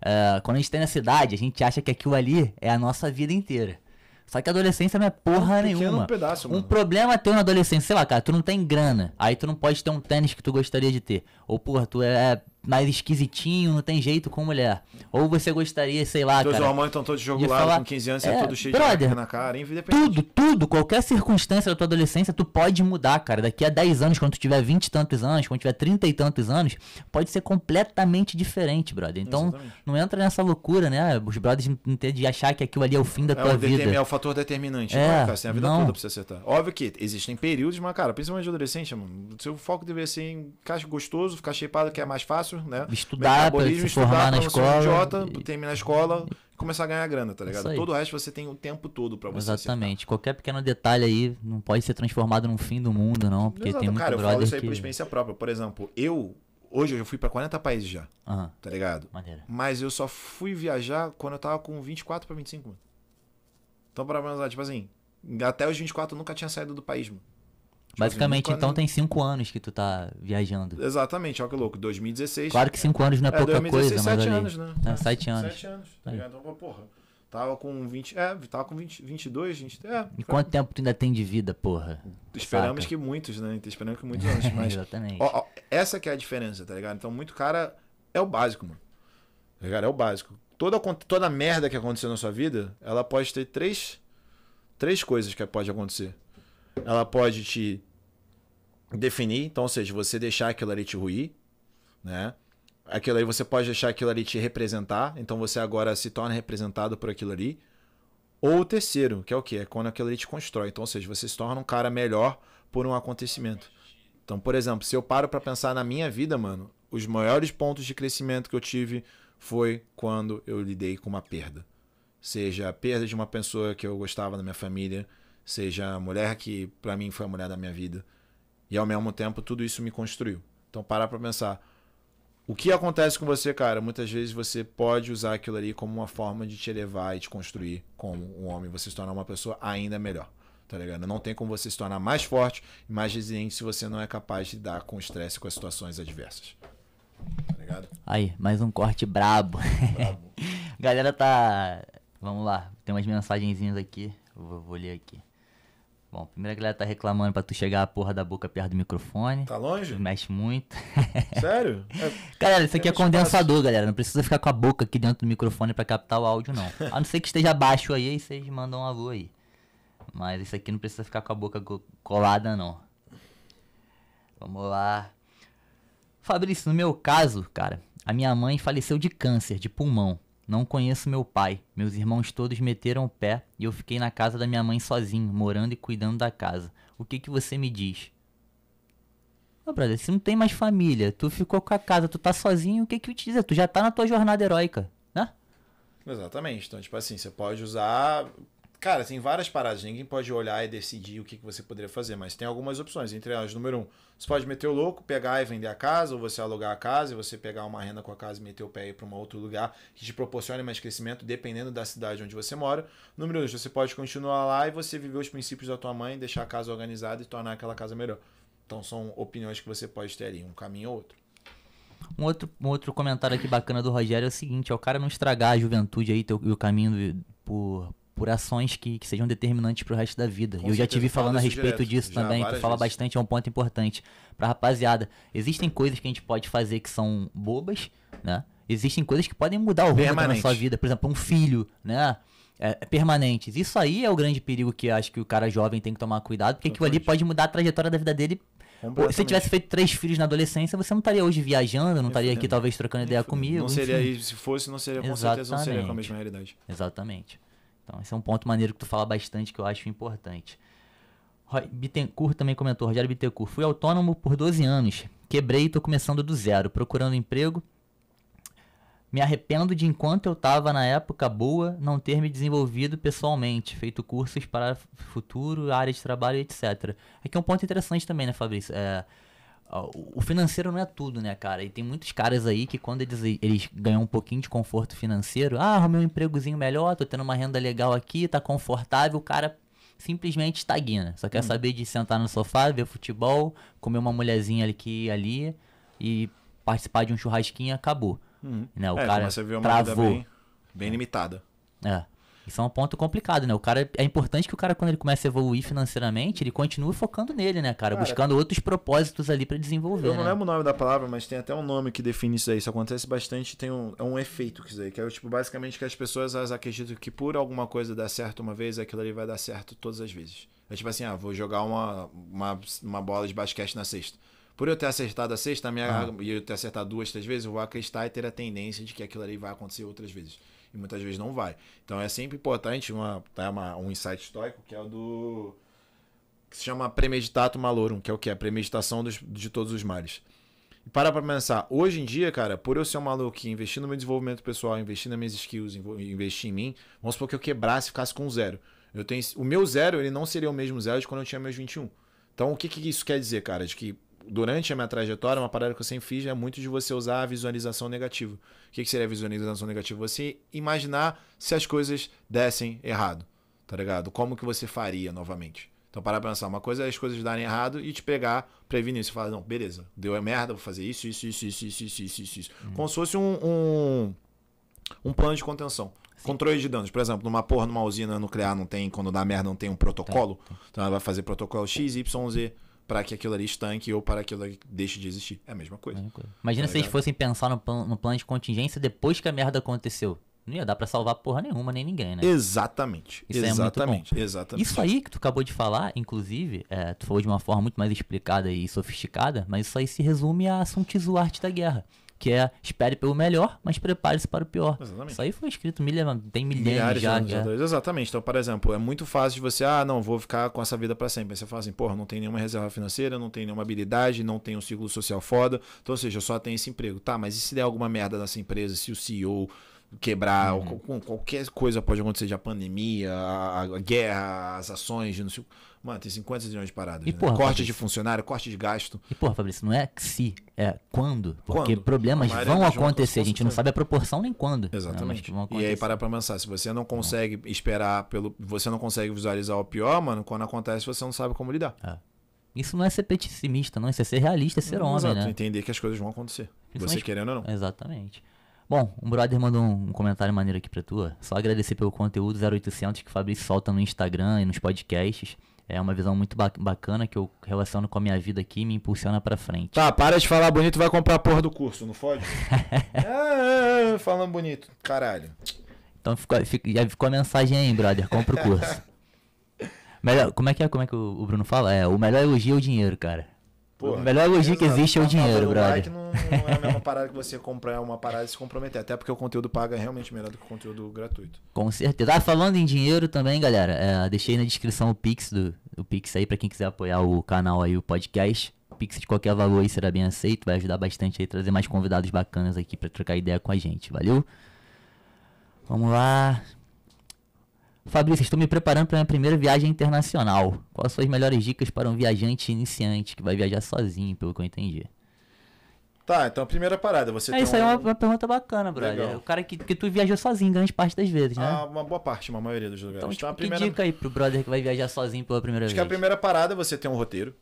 uh, quando a gente tem tá cidade a gente acha que aquilo ali é a nossa vida inteira. Só que a adolescência não é porra um nenhuma. Pedaço, um problema teu na adolescência, sei lá, cara, tu não tem grana. Aí tu não pode ter um tênis que tu gostaria de ter. Ou, porra, tu é mais esquisitinho, não tem jeito com mulher. Ou você gostaria, sei lá, Teus cara... Teus hormônios estão todos jogulados falar, com 15 anos, é, é todo cheio brother, de na cara, independente. Tudo, tudo, qualquer circunstância da tua adolescência, tu pode mudar, cara. Daqui a 10 anos, quando tu tiver 20 e tantos anos, quando tiver 30 e tantos anos, pode ser completamente diferente, brother. Então, Exatamente. não entra nessa loucura, né? Os brothers de achar que aquilo ali é o fim da é, tua vida. É o fator determinante. É, né, cara, você assim, a vida não. toda pra você acertar. Óbvio que existem períodos, mas, cara, principalmente de adolescente, mano, seu foco deveria ser em ficar gostoso, ficar shapeado, que é mais fácil, estudar, né? Estudar, pra se formar na escola. Idiota, e... terminar a escola, começar a ganhar grana, tá ligado? Todo o resto você tem o tempo todo para você. Exatamente. Qualquer pequeno detalhe aí não pode ser transformado num fim do mundo, não. Porque Exato, tem muito Cara, eu falo isso aí que... por experiência própria. Por exemplo, eu. Hoje eu já fui para 40 países já. Uhum. Tá ligado? Maneira. Mas eu só fui viajar quando eu tava com 24 para 25 anos. Então, para pensar, tipo assim, até os 24 eu nunca tinha saído do país, mano. Tipo, Basicamente, então tem cinco anos que tu tá viajando. Exatamente, olha que louco, 2016. Claro que cinco anos não é, é pouca 2016, coisa, sete mas. Sete anos, né? É, é, sete anos. Sete anos, tá ligado? Então, porra. Tava com 20. É, tava com 20, 22, gente. É. E quanto tempo tu ainda tem de vida, porra? Esperamos Saca. que muitos, né? Esperamos que muitos anos. Mas, Exatamente. Ó, ó, essa que é a diferença, tá ligado? Então, muito cara é o básico, mano. Tá ligado? É o básico. Toda, toda merda que aconteceu na sua vida, ela pode ter três, três coisas que pode acontecer ela pode te definir, então, ou seja, você deixar aquilo ali te ruir, né? Aquilo ali você pode deixar aquilo ali te representar, então você agora se torna representado por aquilo ali. Ou o terceiro, que é o que? É quando aquilo ali te constrói. Então, ou seja, você se torna um cara melhor por um acontecimento. Então, por exemplo, se eu paro para pensar na minha vida, mano, os maiores pontos de crescimento que eu tive foi quando eu lidei com uma perda. Seja a perda de uma pessoa que eu gostava da minha família, seja a mulher que para mim foi a mulher da minha vida. E ao mesmo tempo tudo isso me construiu. Então parar para pensar, o que acontece com você, cara? Muitas vezes você pode usar aquilo ali como uma forma de te elevar e te construir como um homem, você se tornar uma pessoa ainda melhor. Tá ligado? Não tem como você se tornar mais forte e mais resiliente se você não é capaz de lidar com o estresse com as situações adversas. Tá ligado? Aí, mais um corte brabo. brabo. Galera tá. Vamos lá, tem umas mensagenzinhas aqui. Vou, vou ler aqui. Bom, primeiro a galera tá reclamando pra tu chegar a porra da boca perto do microfone. Tá longe? Mexe muito. Sério? É, galera, isso é aqui é, é condensador, espaço. galera. Não precisa ficar com a boca aqui dentro do microfone pra captar o áudio, não. A não ser que esteja baixo aí e vocês mandam um alô aí. Mas isso aqui não precisa ficar com a boca colada, não. Vamos lá. Fabrício, no meu caso, cara, a minha mãe faleceu de câncer de pulmão. Não conheço meu pai. Meus irmãos todos meteram o pé e eu fiquei na casa da minha mãe sozinho, morando e cuidando da casa. O que que você me diz? Ô, ah, brother, você não tem mais família. Tu ficou com a casa, tu tá sozinho, o que que eu te dizer? Tu já tá na tua jornada heróica, né? Exatamente. Então, tipo assim, você pode usar Cara, tem várias paradas. Ninguém pode olhar e decidir o que, que você poderia fazer, mas tem algumas opções. Entre elas, número um, você pode meter o louco, pegar e vender a casa, ou você alugar a casa e você pegar uma renda com a casa e meter o pé para um outro lugar que te proporcione mais crescimento, dependendo da cidade onde você mora. Número dois, você pode continuar lá e você viver os princípios da tua mãe, deixar a casa organizada e tornar aquela casa melhor. Então são opiniões que você pode ter ali, um caminho ou outro. Um outro, um outro comentário aqui bacana do Rogério é o seguinte: é o cara não estragar a juventude aí o caminho por, por ações que, que sejam determinantes para o resto da vida. Com e eu já tive falando a respeito direto, disso também, tu fala vezes. bastante, é um ponto importante para rapaziada. Existem coisas que a gente pode fazer que são bobas, né? Existem coisas que podem mudar o rumo da sua vida, por exemplo, um filho, né? É, é permanentes. Isso aí é o grande perigo que acho que o cara jovem tem que tomar cuidado, porque aquilo ali pode mudar a trajetória da vida dele se você tivesse feito três filhos na adolescência, você não estaria hoje viajando, não estaria aqui talvez trocando ideia comigo. Não seria, se fosse, não seria, com Exatamente. certeza não seria com a mesma realidade. Exatamente. Então, esse é um ponto maneiro que tu fala bastante que eu acho importante. Bittencourt também comentou, Rogério Bittencourt, fui autônomo por 12 anos, quebrei e tô começando do zero, procurando emprego. Me arrependo de enquanto eu tava na época boa, não ter me desenvolvido pessoalmente, feito cursos para futuro, área de trabalho, etc. Aqui é um ponto interessante também, né, Fabrício? É, o financeiro não é tudo, né, cara? E tem muitos caras aí que quando eles, eles ganham um pouquinho de conforto financeiro, ah, arrumei um empregozinho melhor, tô tendo uma renda legal aqui, tá confortável, o cara simplesmente estagna. Só quer hum. saber de sentar no sofá, ver futebol, comer uma mulherzinha que ali e participar de um churrasquinho acabou. Hum. Né, o é, cara travou. Bem, bem limitada. É. Isso é um ponto complicado, né? O cara é importante que o cara quando ele começa a evoluir financeiramente, ele continue focando nele, né, cara, cara buscando outros propósitos ali para desenvolver. Eu não né? lembro o nome da palavra, mas tem até um nome que define isso aí. Isso acontece bastante, tem um, é um efeito que aí, que é tipo basicamente que as pessoas elas acreditam que por alguma coisa dar certo uma vez, aquilo ali vai dar certo todas as vezes. É tipo assim, ah, vou jogar uma, uma, uma bola de basquete na sexta. Por eu ter acertado a sexta, minha, ah. e eu ter acertado duas, três vezes, eu vou acreditar e ter a tendência de que aquilo ali vai acontecer outras vezes e muitas vezes não vai. Então é sempre importante uma, tá, uma, um insight histórico que é o do. que se chama premeditato malorum, que é o que? A premeditação dos, de todos os males. E para pra pensar, hoje em dia, cara, por eu ser um maluco que investir no meu desenvolvimento pessoal, investir nas minhas skills, investir em mim, vamos supor que eu quebrasse e ficasse com zero. Eu tenho, o meu zero, ele não seria o mesmo zero de quando eu tinha meus 21. Então, o que, que isso quer dizer, cara? De que durante a minha trajetória, uma parada que eu sempre fiz é muito de você usar a visualização negativa. O que, que seria a visualização negativa? Você imaginar se as coisas dessem errado, tá ligado? Como que você faria novamente? Então, parar para pensar, uma coisa é as coisas darem errado e te pegar, prevenir. isso. falar não, beleza, deu merda, vou fazer isso, isso, isso, isso, isso, isso, isso, isso. Hum. Como se fosse um, um, um plano de contenção. Sim. Controle de danos. Por exemplo, numa porra, numa usina nuclear, não tem, quando dá merda, não tem um tá. protocolo. Tá, tá. Então ela vai fazer protocolo X, Y, Z para que aquilo ali estanque ou para que aquilo ali deixe de existir. É a mesma coisa. coisa. Imagina tá se eles fossem pensar no, plan, no plano de contingência depois que a merda aconteceu. Não ia dar pra salvar porra nenhuma, nem ninguém, né? Exatamente. Isso é exatamente. É exatamente. Isso aí que tu acabou de falar, inclusive, é, tu falou de uma forma muito mais explicada e sofisticada, mas isso aí se resume a Sun Tzu, Arte da Guerra que é espere pelo melhor, mas prepare-se para o pior. Exatamente. Isso aí foi escrito milha, tem milhares, milhares já. De anos já. Exatamente. Então, por exemplo, é muito fácil de você, ah, não, vou ficar com essa vida para sempre. Aí você fala assim, porra, não tem nenhuma reserva financeira, não tem nenhuma habilidade, não tem um ciclo social foda. Então, ou seja, só tem esse emprego. Tá, mas e se der alguma merda nessa empresa, se o CEO quebrar, uhum. qualquer coisa pode acontecer, já a pandemia, a, a guerra, as ações, não sei o Mano, tem 50 milhões de paradas. E, né? porra, corte Fabrício. de funcionário, corte de gasto. E porra, Fabrício, não é se, é quando. Porque quando? problemas vão acontecer. A gente não sabe a proporção nem quando. Exatamente. Né? e aí, para pra pensar. Se você não consegue esperar, pelo, você não consegue visualizar o pior, mano, quando acontece, você não sabe como lidar. É. Isso não é ser pessimista, não. Isso é ser realista, é ser não, homem, exato. né? entender que as coisas vão acontecer. Você querendo ou não. Exatamente. Bom, um brother mandou um comentário maneiro aqui pra tu. Só agradecer pelo conteúdo 0800 que o Fabrício solta no Instagram e nos podcasts. É uma visão muito bacana que eu relaciono com a minha vida aqui e me impulsiona pra frente. Tá, para de falar bonito vai comprar a porra do curso, não fode? É, é, é, falando bonito, caralho. Então ficou, ficou, já ficou a mensagem aí, brother, compra o curso. melhor, como é que é? Como é que o, o Bruno fala? É, o melhor elogio é o dinheiro, cara. Porra, o melhor elogio que existe é o dinheiro, brother. Like não, não é a mesma parada que você comprar é uma parada e se comprometer. Até porque o conteúdo paga é realmente melhor do que o conteúdo gratuito. Com certeza. Ah, falando em dinheiro também, galera, é, deixei na descrição o Pix do o Pix aí para quem quiser apoiar o canal aí, o podcast. Pix de qualquer valor aí será bem aceito, vai ajudar bastante aí trazer mais convidados bacanas aqui para trocar ideia com a gente, valeu? Vamos lá. Fabrício, estou me preparando para minha primeira viagem internacional. Quais são as melhores dicas para um viajante iniciante que vai viajar sozinho, pelo que eu entendi? Tá, então a primeira parada, você É, isso um... aí é uma, uma, pergunta bacana, brother. Legal. O cara que, que tu viajou sozinho grande parte das vezes, né? Ah, uma boa parte, uma maioria dos lugares. Então, tipo, então, a primeira... que dica aí pro brother que vai viajar sozinho pela primeira Acho vez? Acho que a primeira parada é você ter um roteiro,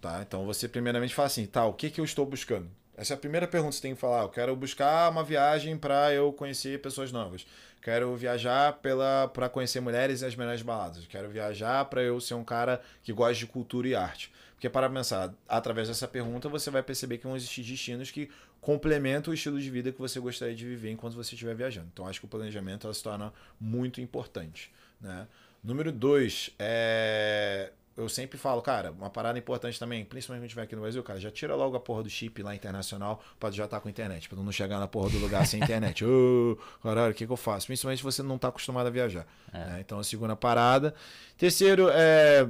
tá? Então você primeiramente fala assim, tá, o que que eu estou buscando? Essa é a primeira pergunta que você tem que falar. Eu quero buscar uma viagem para eu conhecer pessoas novas. Quero viajar pela para conhecer mulheres e as melhores baladas. Quero viajar para eu ser um cara que gosta de cultura e arte. Porque para pensar, através dessa pergunta você vai perceber que vão existir destinos que complementam o estilo de vida que você gostaria de viver enquanto você estiver viajando. Então acho que o planejamento se torna muito importante, né? Número dois é eu sempre falo, cara, uma parada importante também, principalmente quando tiver aqui no Brasil, cara, já tira logo a porra do chip lá internacional pra já estar tá com internet, pra não chegar na porra do lugar sem internet. Ô, oh, caralho, o que, que eu faço? Principalmente se você não tá acostumado a viajar. É. Né? Então, a segunda parada. Terceiro, é.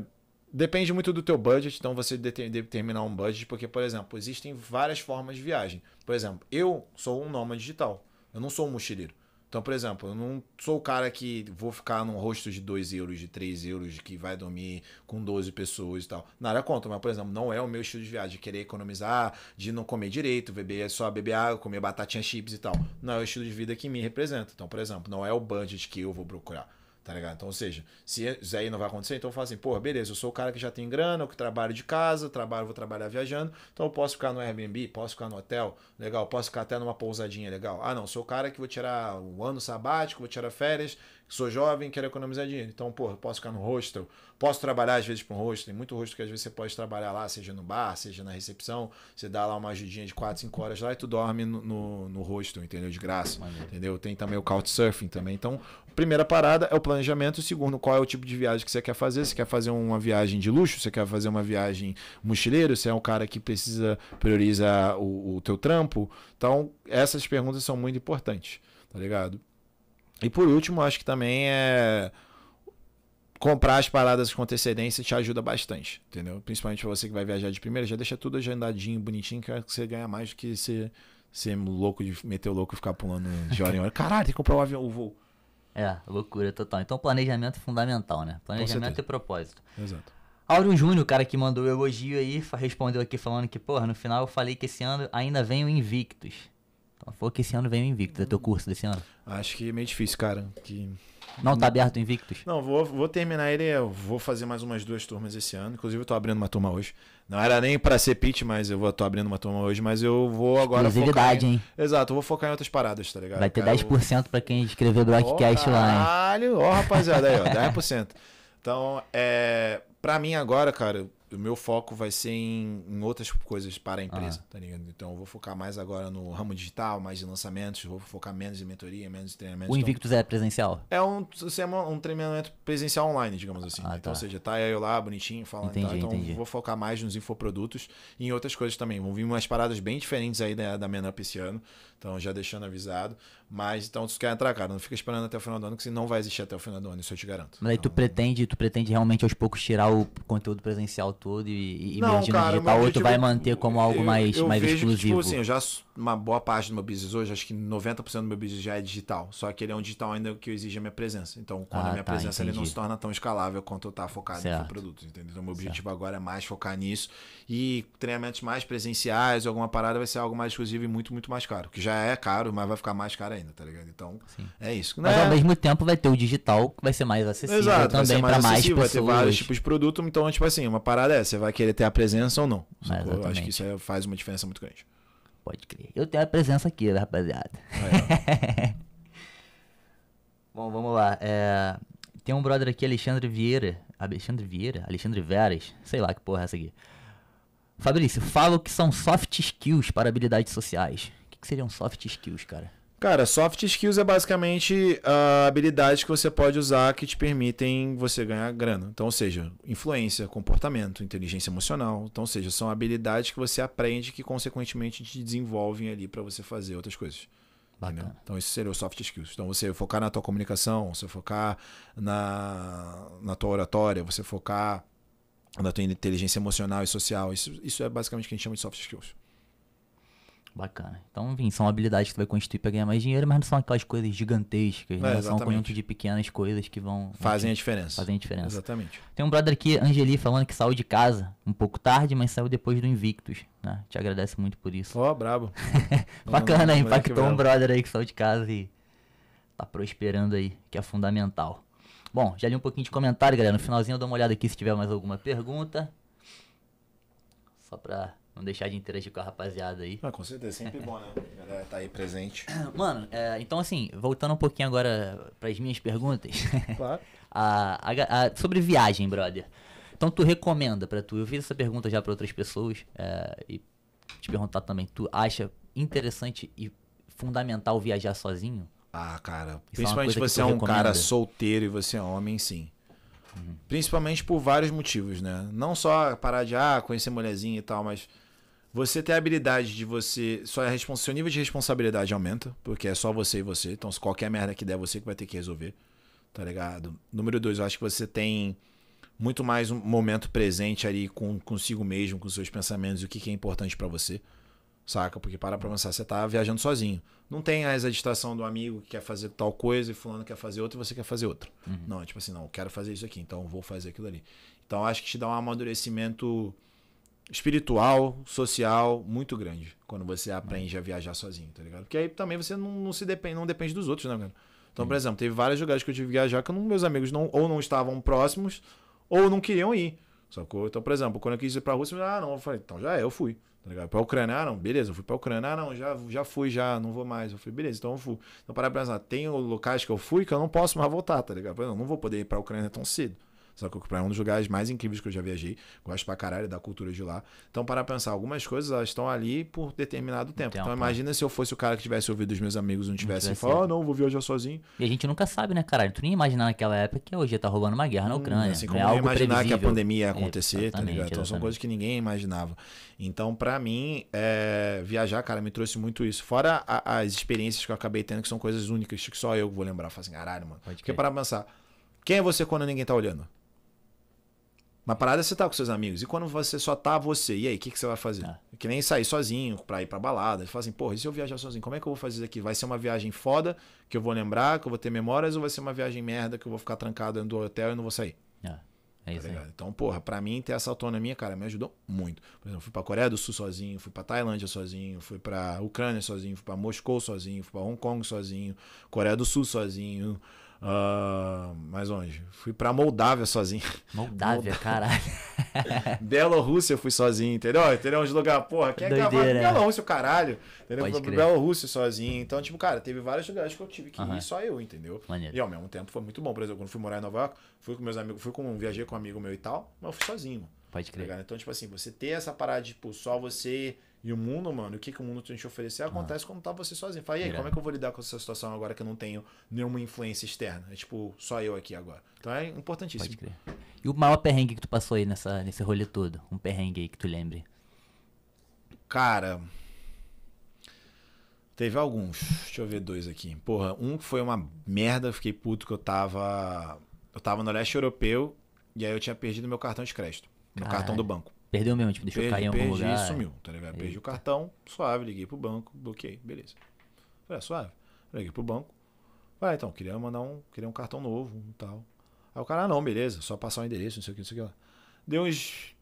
Depende muito do teu budget, então você determinar um budget, porque, por exemplo, existem várias formas de viagem. Por exemplo, eu sou um nômade digital, eu não sou um mochileiro. Então, por exemplo, eu não sou o cara que vou ficar num rosto de 2 euros, de 3 euros, que vai dormir com 12 pessoas e tal. Nada contra, mas, por exemplo, não é o meu estilo de viagem, de querer economizar, de não comer direito, beber só beber água, comer batatinha chips e tal. Não é o estilo de vida que me representa. Então, por exemplo, não é o budget que eu vou procurar. Tá ligado? Então, ou seja, se isso é, aí não vai acontecer, então eu falo assim, porra, beleza, eu sou o cara que já tem grana, eu que trabalho de casa, trabalho, vou trabalhar viajando, então eu posso ficar no Airbnb, posso ficar no hotel, legal, posso ficar até numa pousadinha legal. Ah, não, sou o cara que vou tirar um ano sabático, vou tirar férias, sou jovem, quero economizar dinheiro. Então, porra, posso ficar no hostel, posso trabalhar às vezes para um hostel. Tem muito hostel que às vezes você pode trabalhar lá, seja no bar, seja na recepção. Você dá lá uma ajudinha de 4, 5 horas lá e tu dorme no, no, no hostel, entendeu? De graça, entendeu? Tem também o couchsurfing também. Então, primeira parada é o planejamento. Segundo, qual é o tipo de viagem que você quer fazer? Você quer fazer uma viagem de luxo? Você quer fazer uma viagem mochileiro? Você é um cara que precisa, prioriza o, o teu trampo? Então, essas perguntas são muito importantes, tá ligado? E por último, acho que também é comprar as paradas com antecedência te ajuda bastante, entendeu? Principalmente você que vai viajar de primeira, já deixa tudo agendadinho, bonitinho, que você ganha mais do que ser, ser louco de meter o louco e ficar pulando de hora em hora. Caralho, tem que comprar o avião, o voo. É, loucura total. Então planejamento é fundamental, né? Planejamento e propósito. Exato. Áureo Júnior, o cara que mandou o elogio aí, respondeu aqui falando que, porra, no final eu falei que esse ano ainda venho invictos. Ela falou que esse ano vem o Invictus, é teu curso desse ano? Acho que é meio difícil, cara. Que... Não tá aberto o Invictus? Não, vou, vou terminar ele, eu vou fazer mais umas duas turmas esse ano. Inclusive, eu tô abrindo uma turma hoje. Não era nem para ser pit, mas eu vou, tô abrindo uma turma hoje, mas eu vou agora focar em... hein? Exato, eu vou focar em outras paradas, tá ligado? Vai ter cara, 10% eu... para quem escreveu do Rockcast oh, lá, hein? Caralho, ó oh, rapaziada, aí ó, 10%. Então, é... Pra mim agora, cara, o meu foco vai ser em, em outras coisas para a empresa, ah. tá ligado? Então eu vou focar mais agora no ramo digital, mais de lançamentos, vou focar menos em mentoria, menos em treinamento. O então Invictus então, é presencial? É um, é um treinamento presencial online, digamos assim. Ah, né? Então, tá. ou seja, tá eu lá bonitinho falando tá? entendi, tá? Então entendi. vou focar mais nos infoprodutos e em outras coisas também. Vão vir umas paradas bem diferentes aí da, da Menup esse ano. Então, já deixando avisado. Mas, então, tu quer entrar, cara, não fica esperando até o final do ano, que não vai existir até o final do ano, isso eu te garanto. Mas aí tu então, pretende, tu pretende realmente aos poucos tirar o conteúdo presencial todo e, e não, no digital, ou tu vai manter como algo eu, mais, eu mais vejo exclusivo? Que, tipo assim, eu já, uma boa parte do meu business hoje, acho que 90% do meu business já é digital. Só que ele é um digital ainda que exige a minha presença. Então, quando ah, a minha tá, presença ele não se torna tão escalável quanto eu tá focado certo. no produto, entendeu? Então, meu certo. objetivo agora é mais focar nisso. E treinamentos mais presenciais, alguma parada, vai ser algo mais exclusivo e muito, muito mais caro. Que já já é caro, mas vai ficar mais caro ainda, tá ligado? Então, Sim. é isso. Mas é... ao mesmo tempo vai ter o digital que vai ser mais acessível Exato, também para mais, pessoas. Vai ter vários tipos de produto, então, tipo assim, uma parada é, você vai querer ter a presença ou não. Eu acho que isso faz uma diferença muito grande. Pode crer. Eu tenho a presença aqui, rapaziada. É. Bom, vamos lá. É... Tem um brother aqui, Alexandre Vieira. Alexandre Vieira? Alexandre Veras? Sei lá que porra é essa aqui. Fabrício, fala o que são soft skills para habilidades sociais que seriam soft skills, cara? Cara, soft skills é basicamente ah, habilidades que você pode usar que te permitem você ganhar grana. Então, ou seja, influência, comportamento, inteligência emocional. Então, ou seja, são habilidades que você aprende que consequentemente te desenvolvem ali para você fazer outras coisas. Então, isso seria o soft skills. Então, você focar na tua comunicação, você focar na, na tua oratória, você focar na tua inteligência emocional e social. Isso, isso é basicamente o que a gente chama de soft skills. Bacana. Então, enfim, são habilidades que tu vai constituir para ganhar mais dinheiro, mas não são aquelas coisas gigantescas, né? é, né? São um conjunto de pequenas coisas que vão. Fazem a diferença. Fazem a diferença. Exatamente. Tem um brother aqui, Angeli, falando que saiu de casa um pouco tarde, mas saiu depois do Invictus. Né? Te agradece muito por isso. Ó, oh, brabo. Bacana, não, impactou um brother aí que saiu de casa e tá prosperando aí, que é fundamental. Bom, já li um pouquinho de comentário, galera. No finalzinho eu dou uma olhada aqui se tiver mais alguma pergunta. Só pra não deixar de interagir com a rapaziada aí. Ah, com certeza, sempre bom, né? A galera tá aí presente. Mano, é, então assim, voltando um pouquinho agora para as minhas perguntas. Claro. a, a, a, sobre viagem, brother. Então tu recomenda para tu? Eu fiz essa pergunta já para outras pessoas é, e te perguntar também. Tu acha interessante e fundamental viajar sozinho? Ah, cara. Isso é principalmente é você é um recomenda? cara solteiro e você é homem, sim. Uhum. Principalmente por vários motivos, né? Não só parar de ah, conhecer mulherzinha e tal, mas você tem a habilidade de você. Só é respons... Seu nível de responsabilidade aumenta, porque é só você e você. Então, se qualquer merda que der, você que vai ter que resolver. Tá ligado? Número dois, eu acho que você tem muito mais um momento presente ali com consigo mesmo, com seus pensamentos, o que, que é importante para você. Saca? Porque para pra pensar, você tá viajando sozinho. Não tem a distração do amigo que quer fazer tal coisa e fulano quer fazer outra e você quer fazer outra. Uhum. Não, é tipo assim, não, eu quero fazer isso aqui, então vou fazer aquilo ali. Então acho que te dá um amadurecimento espiritual, social, muito grande. Quando você aprende a viajar sozinho, tá ligado? Porque aí também você não, não se depende, não depende dos outros, né, mano? Então, Sim. por exemplo, teve vários lugares que eu tive que viajar que meus amigos não, ou não estavam próximos ou não queriam ir. Sacou? Então, por exemplo, quando eu quis ir pra Rússia, ah, não, eu falei, então já é, eu fui. Tá ligado? Pra Ucrânia, ah, não, beleza, eu fui pra Ucrânia, ah, não, já, já fui, já, não vou mais. Eu falei, beleza, então eu fui. Então, para pensar, tem locais que eu fui que eu não posso mais voltar, tá ligado? Eu não vou poder ir pra Ucrânia tão cedo só que Pra é um dos lugares mais incríveis que eu já viajei. Gosto pra caralho da cultura de lá. Então, para pensar, algumas coisas elas estão ali por determinado tempo. tempo. Então, né? imagina se eu fosse o cara que tivesse ouvido os meus amigos não tivesse, não tivesse falado, ah, não, vou viajar sozinho. E a gente nunca sabe, né, caralho? Tu nem imaginar naquela época que hoje tá roubando uma guerra na hum, Ucrânia. Hum, assim, é como é algo imaginar previsível. que a pandemia ia é, acontecer, tá ligado? Então, são coisas que ninguém imaginava. Então, para mim, é, viajar, cara, me trouxe muito isso. Fora a, as experiências que eu acabei tendo, que são coisas únicas, que só eu vou lembrar. fazendo falo assim, caralho, mano. Porque para pensar, quem é você quando ninguém tá olhando? na parada é você tá com seus amigos. E quando você só tá você, e aí, o que, que você vai fazer? É. Que nem sair sozinho pra ir pra balada. Ele fala assim, porra, e se eu viajar sozinho, como é que eu vou fazer isso aqui? Vai ser uma viagem foda, que eu vou lembrar, que eu vou ter memórias, ou vai ser uma viagem merda, que eu vou ficar trancado dentro do hotel e não vou sair? É, é tá isso tá Então, porra, pra mim ter essa autonomia, cara, me ajudou muito. Por exemplo, fui pra Coreia do Sul sozinho, fui pra Tailândia sozinho, fui pra Ucrânia sozinho, fui pra Moscou sozinho, fui pra Hong Kong sozinho, Coreia do Sul sozinho, Uh, mais longe. Fui pra Moldávia sozinho. Moldávia, Moldávia. caralho. Bielorrússia eu fui sozinho, entendeu? Entendeu? Uns lugares, porra, quer é Doideira. gravar é. Né? o caralho. Entendeu? Pode Bielorrússia sozinho. Então, tipo, cara, teve vários lugares que eu tive que ir só eu, entendeu? Maneiro. E ao mesmo tempo foi muito bom. Por exemplo, quando fui morar em Nova York, fui com meus amigos, fui com um viajei com um amigo meu e tal, mas eu fui sozinho. Pode tá crer. Tá então, tipo assim, você ter essa parada, tipo, só você e o mundo, mano, o que, que o mundo tem te oferecer acontece ah. quando tá você sozinho. Fala, e aí, Irã. como é que eu vou lidar com essa situação agora que eu não tenho nenhuma influência externa? É tipo, só eu aqui agora. Então é importantíssimo. E o maior perrengue que tu passou aí nessa, nesse rolê todo? Um perrengue aí que tu lembre? Cara. Teve alguns. Deixa eu ver dois aqui. Porra, um que foi uma merda, fiquei puto que eu tava. Eu tava no leste europeu e aí eu tinha perdido meu cartão de crédito. no cartão do banco. Perdeu mesmo, tipo, deixou perdi, cair em algum perdi, lugar. Perdi e sumiu, tá ligado? Perdi Eita. o cartão, suave, liguei pro banco, bloqueei, beleza. Falei, ah, suave. Liguei pro banco. Vai, ah, então, queria mandar um, queria um cartão novo um tal. Aí o cara, ah, não, beleza, só passar o endereço, não sei o que, não sei o que lá. Deu uns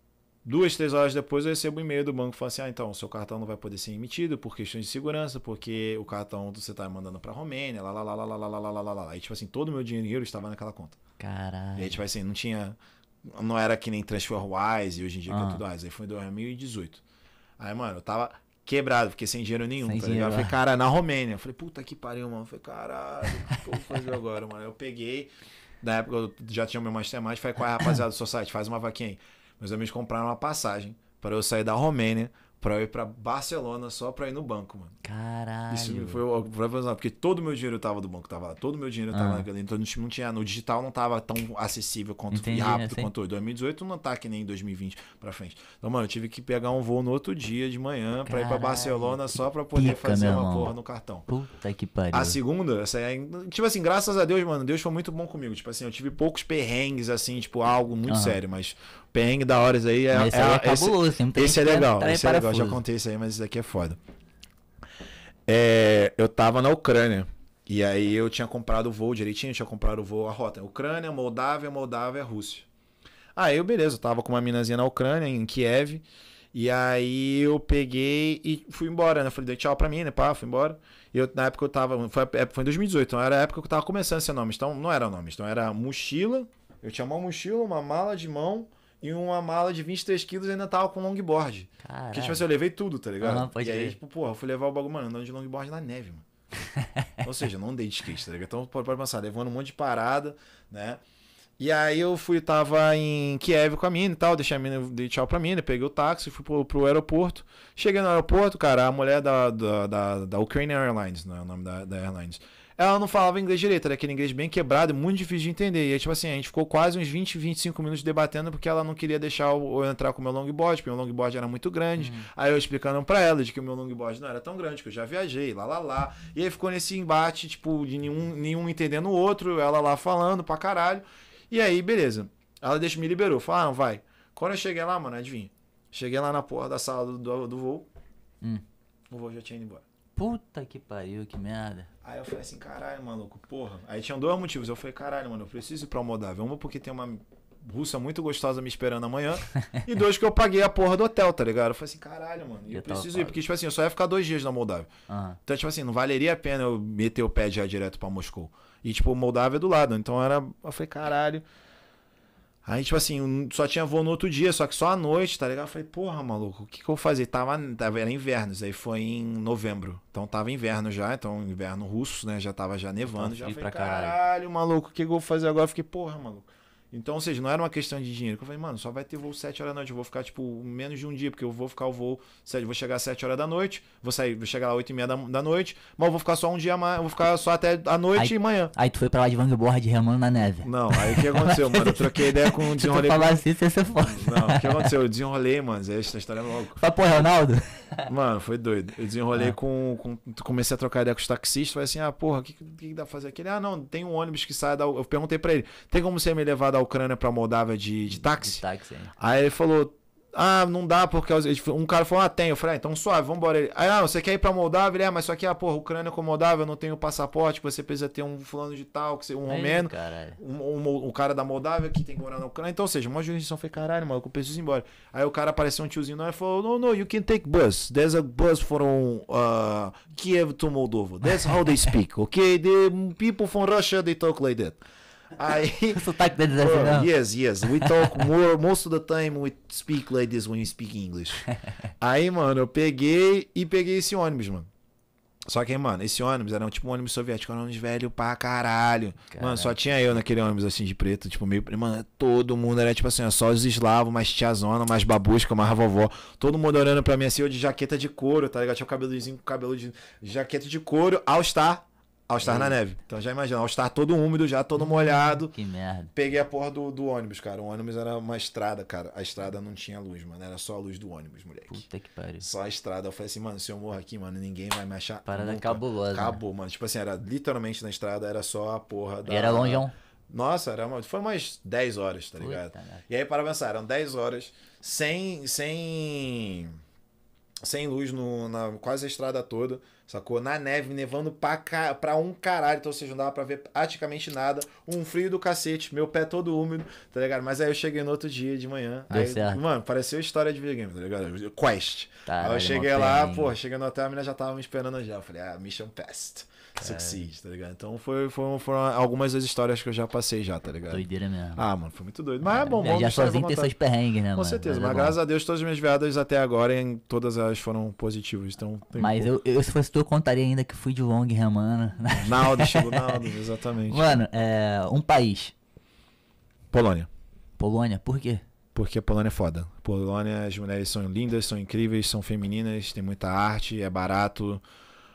duas, três horas depois eu recebo um e-mail do banco falando assim, ah, então, seu cartão não vai poder ser emitido por questões de segurança, porque o cartão você tá mandando pra Romênia, lá, lá, lá, lá, lá, lá, lá, lá, lá, lá. E tipo assim, todo o meu dinheiro estava naquela conta. Caralho. E aí, tipo assim, não tinha não era que nem TransferWise e hoje em dia tá ah. é tudo mais. Aí foi em 2018. Aí, mano, eu tava quebrado, porque sem dinheiro nenhum, sem tá dinheiro. Eu falei, é. cara, na Romênia. Eu falei, puta que pariu, mano. Eu falei, caralho, o que eu vou fazer agora, mano? Eu peguei, na época eu já tinha meu mastermind, falei, qual é, rapaziada do seu site? Faz uma vaquinha aí. Meus amigos compraram uma passagem para eu sair da Romênia pra eu ir pra Barcelona só pra ir no banco, mano. Caralho. Isso foi o problema, porque todo o meu dinheiro tava do banco, tava lá. Todo o meu dinheiro tava ah. lá. Então não tinha, no digital não tava tão acessível quanto Entendi, e né? rápido quanto hoje. 2018 não tá que nem 2020 pra frente. Então, mano, eu tive que pegar um voo no outro dia de manhã Caralho. pra ir pra Barcelona só pra poder Pica, fazer uma porra no cartão. Puta que pariu. A segunda, essa é, tipo assim, graças a Deus, mano, Deus foi muito bom comigo. Tipo assim, eu tive poucos perrengues, assim, tipo, algo muito sério, mas perrengue da hora, aí é. Esse é, é cabuloso, esse, esse é legal, tá esse é legal. Já contei isso aí, mas isso daqui é foda. É, eu tava na Ucrânia. E aí eu tinha comprado o voo direitinho, tinha comprado o voo a rota. É Ucrânia, Moldávia, Moldávia, é Rússia. Aí eu, beleza, eu tava com uma minazinha na Ucrânia, em Kiev. E aí eu peguei e fui embora, né? Falei, dei tchau pra mim, né? Pá, fui embora. E eu, na época eu tava. Foi, é, foi em 2018, então era a época que eu tava começando a ser nome. Então não era nome, então era mochila. Eu tinha uma mochila, uma mala de mão e uma mala de 23 quilos ainda tava com longboard. Caralho. Porque, tipo assim, eu levei tudo, tá ligado? Não, pode e aí, ir. tipo, porra, eu fui levar o bagulho, mano, andando de longboard na neve, mano. Ou seja, não dei de skate, tá ligado? Então pode, passar levando um monte de parada, né? E aí eu fui, tava em Kiev com a mina e tal, deixei a mina, dei tchau pra mina, peguei o táxi, fui pro, pro aeroporto. Cheguei no aeroporto, cara, a mulher da, da, da, da Ukrainian Airlines, não é o nome da, da Airlines ela não falava inglês direito, era aquele inglês bem quebrado, muito difícil de entender. E aí, tipo assim, a gente ficou quase uns 20, 25 minutos debatendo porque ela não queria deixar eu entrar com o meu longboard, porque o meu longboard era muito grande. Uhum. Aí eu explicando para ela de que o meu longboard não era tão grande, que eu já viajei, lá lá lá. E aí ficou nesse embate, tipo, de nenhum, nenhum entendendo o outro, ela lá falando pra caralho. E aí, beleza. Ela deixa, me liberou, falou, ah, vai. Quando eu cheguei lá, mano, adivinha. Cheguei lá na porra da sala do, do, do voo. Hum. O voo já tinha ido embora. Puta que pariu, que merda. Aí eu falei assim, caralho, maluco, porra. Aí tinham dois motivos. Eu falei, caralho, mano, eu preciso ir pra Moldávia. Uma porque tem uma russa muito gostosa me esperando amanhã. e dois, que eu paguei a porra do hotel, tá ligado? Eu falei assim, caralho, mano, eu, eu é preciso ir. Porque, tipo assim, eu só ia ficar dois dias na Moldávia. Uhum. Então, tipo assim, não valeria a pena eu meter o pé já direto pra Moscou. E, tipo, Moldávia é do lado. Então era. Eu falei, caralho. Aí, tipo assim, só tinha voo no outro dia, só que só à noite, tá ligado? Eu falei, porra, maluco, o que, que eu vou fazer? Tava, tava, era inverno, isso aí foi em novembro. Então tava inverno já, então inverno russo, né? Já tava já nevando. Então, já falei, pra caralho. caralho, maluco, o que, que eu vou fazer agora? Eu fiquei, porra, maluco. Então, ou seja, não era uma questão de dinheiro. Eu falei, mano, só vai ter voo 7 horas da noite. Eu vou ficar, tipo, menos de um dia, porque eu vou ficar o voo 7. Vou chegar às 7 horas da noite, vou sair, vou chegar lá 8 e meia da, da noite, mas eu vou ficar só um dia mais, vou ficar só até a noite aí, e manhã. Aí tu foi pra lá de Vanguard remando na neve. Não, aí o que aconteceu, mano? Eu troquei ideia com o desenrolei. Se tu falar assim, você ser foda. Não, o que aconteceu? Eu desenrolei, mano. É essa história é logo. Fala, pô, Ronaldo? Mano, foi doido. Eu desenrolei é. com, com, Comecei a trocar ideia com os taxistas. Falei assim, ah, porra, o que, que, dá pra fazer aquele? Ah, não, tem um ônibus que sai da. Eu perguntei pra ele, tem como você me levar da Ucrânia para Moldávia de, de táxi. De táxi, é. Aí ele falou, ah, não dá porque um cara falou, ah, tem. Eu falei, ah, então suave, vambora. Ele, ah, não, você quer ir para Moldávia? Ele, ah, mas só que, ah, Ucrânia é com Moldávia, eu não tenho passaporte, você precisa ter um fulano de tal, que um romeno, um, um, um, cara da Moldávia que tem que morar na Ucrânia. Então, ou seja, uma jurisdição foi, caralho, mano, eu preciso ir embora. Aí o cara apareceu um tiozinho não e falou, no, no, you can take bus. There's a bus from uh, Kiev to Moldova. That's how they speak, okay? The people from Russia, they talk like that. Aí, Sotaque deles é assim, não? Yes, yes. We talk more, most of the time we speak like this when you speak English. Aí, mano, eu peguei e peguei esse ônibus, mano. Só que, mano, esse ônibus era um tipo um ônibus soviético, um ônibus velho pra caralho. Caraca. Mano, só tinha eu naquele ônibus assim de preto, tipo, meio. Mano, todo mundo era tipo assim, ó, só os eslavos, mais tiazona, mais babusca, mais vovó. Todo mundo olhando pra mim assim, eu de jaqueta de couro, tá ligado? Tinha o cabelozinho com cabelo de jaqueta de couro, All Star, All Star na neve. Então já imagina, All Star todo úmido, já todo hum, molhado. Que merda. Peguei a porra do, do, ônibus, cara. O ônibus era uma estrada, cara. A estrada não tinha luz, mano. Era só a luz do ônibus, moleque. Puta que pariu. Só a estrada. Eu falei assim, mano, se eu morro aqui, mano, ninguém vai me achar. Parada nunca. cabulosa. Acabou, né? mano. Tipo assim, era literalmente na estrada, era só a porra da. E era longeão. Nossa, era uma... foi umas 10 horas, tá ligado? E aí, para avançar, eram 10 horas sem. sem. sem luz no, na, quase a estrada toda. Sacou? Na neve, nevando pra, ca... pra um caralho. Então, ou seja, não dava pra ver praticamente nada. Um frio do cacete, meu pé todo úmido, tá ligado? Mas aí eu cheguei no outro dia de manhã. aí, certo. Mano, pareceu história de videogame, tá ligado? Quest. Tá, aí eu cheguei lá, pô, cheguei no hotel, a menina já tava me esperando já. Eu falei, ah, Mission Pest succeed, tá ligado? Então foi, foram, foram algumas das histórias que eu já passei já, tá ligado? Doideira mesmo. Ah, mano, foi muito doido. Mas é, é bom, Já sozinho ter seus perrengues, né, mano? Com certeza, mas, mas é graças a Deus todas as minhas viadas até agora, em, todas elas foram positivas, então... Mas eu, eu, se fosse tu, eu contaria ainda que fui de Long Ramana. Naldo, chegou Naldo, exatamente. Mano, é, um país. Polônia. Polônia, por quê? Porque a Polônia é foda. Polônia, as mulheres são lindas, são incríveis, são femininas, tem muita arte, é barato.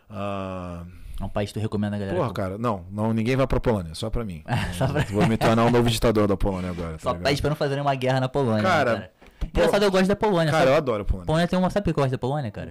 Uh, é um país que tu recomenda a galera. Porra, cara, não, não, ninguém vai pra Polônia, só pra mim. É, só pra... Vou me tornar um novo ditador da Polônia agora. Tá só ligado? país pra não fazer nenhuma guerra na Polônia. Cara, né, cara? engraçado, eu gosto da Polônia. Cara, sabe? eu adoro a Polônia. Polônia tem uma. Sabe que eu gosto da Polônia, cara?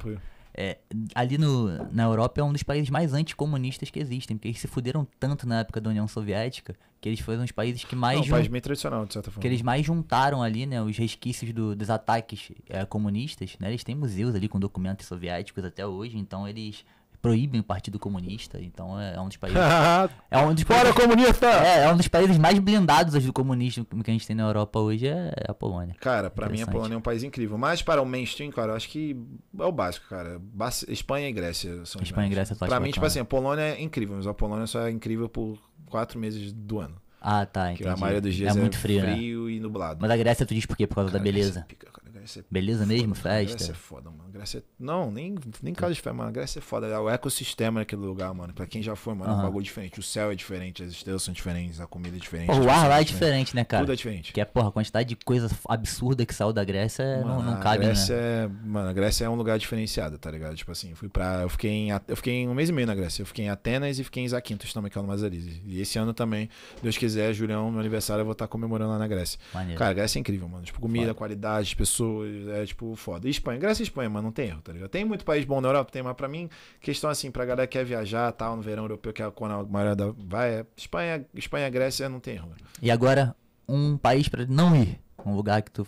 É, ali no, na Europa é um dos países mais anticomunistas que existem, porque eles se fuderam tanto na época da União Soviética que eles foram os países que mais. Não, jun... país meio tradicional, de certa forma. Que eles mais juntaram ali, né, os resquícios do, dos ataques é, comunistas, né? Eles têm museus ali com documentos soviéticos até hoje, então eles proíbem o Partido Comunista, então é, é um dos países. é um dos Fora países, comunista! É, é, um dos países mais blindados do comunismo que a gente tem na Europa hoje é a Polônia. Cara, para mim a Polônia é um país incrível, mas para o mainstream, cara, eu acho que é o básico, cara. Espanha e Grécia são Espanha e Grécia é Pra mim, tipo assim, a Polônia é incrível, mas a Polônia só é incrível por quatro meses do ano. Ah, tá. Entendi. Que a maioria dos é dias é, é muito frio, né? frio né? e nublado. Mas a Grécia tu diz por quê? Por causa cara, da beleza. Grécia pica, cara, Grécia é beleza foda, mesmo? Festa? Grécia é foda, mano. Grécia. É- não, nem, nem tá. casa de ferro, mano. A Grécia é foda. É o ecossistema naquele lugar, mano. Pra quem já foi, mano, uhum. é um bagulho diferente. O céu é diferente, as estrelas são diferentes, a comida é diferente. o ar lá é diferente, né, cara? Tudo é diferente. Que é, porra, a quantidade de coisa absurda que saiu da Grécia mano, não, não cabe, né? Grécia né? É, mano, a Grécia é um lugar diferenciado, tá ligado? Tipo assim, fui pra. Eu fiquei, em, eu fiquei um mês e meio na Grécia. Eu fiquei em Atenas e fiquei em Zakynthos também, que é no Mazarize. E esse ano também, Deus quiser, Julião, meu aniversário, eu vou estar tá comemorando lá na Grécia. Maneiro. Cara, a Grécia é incrível, mano. Tipo, comida, foda. qualidade, pessoas, é tipo, foda. E Espanha, Grécia e Espanha, mano não tem erro, tá ligado? Tem muito país bom na Europa, tem, mas pra mim, questão assim, pra galera que quer viajar tal, no verão europeu, que é quando a maioria da, vai, é Espanha, Espanha, Grécia, não tem erro. E agora, um país pra não ir, um lugar que tu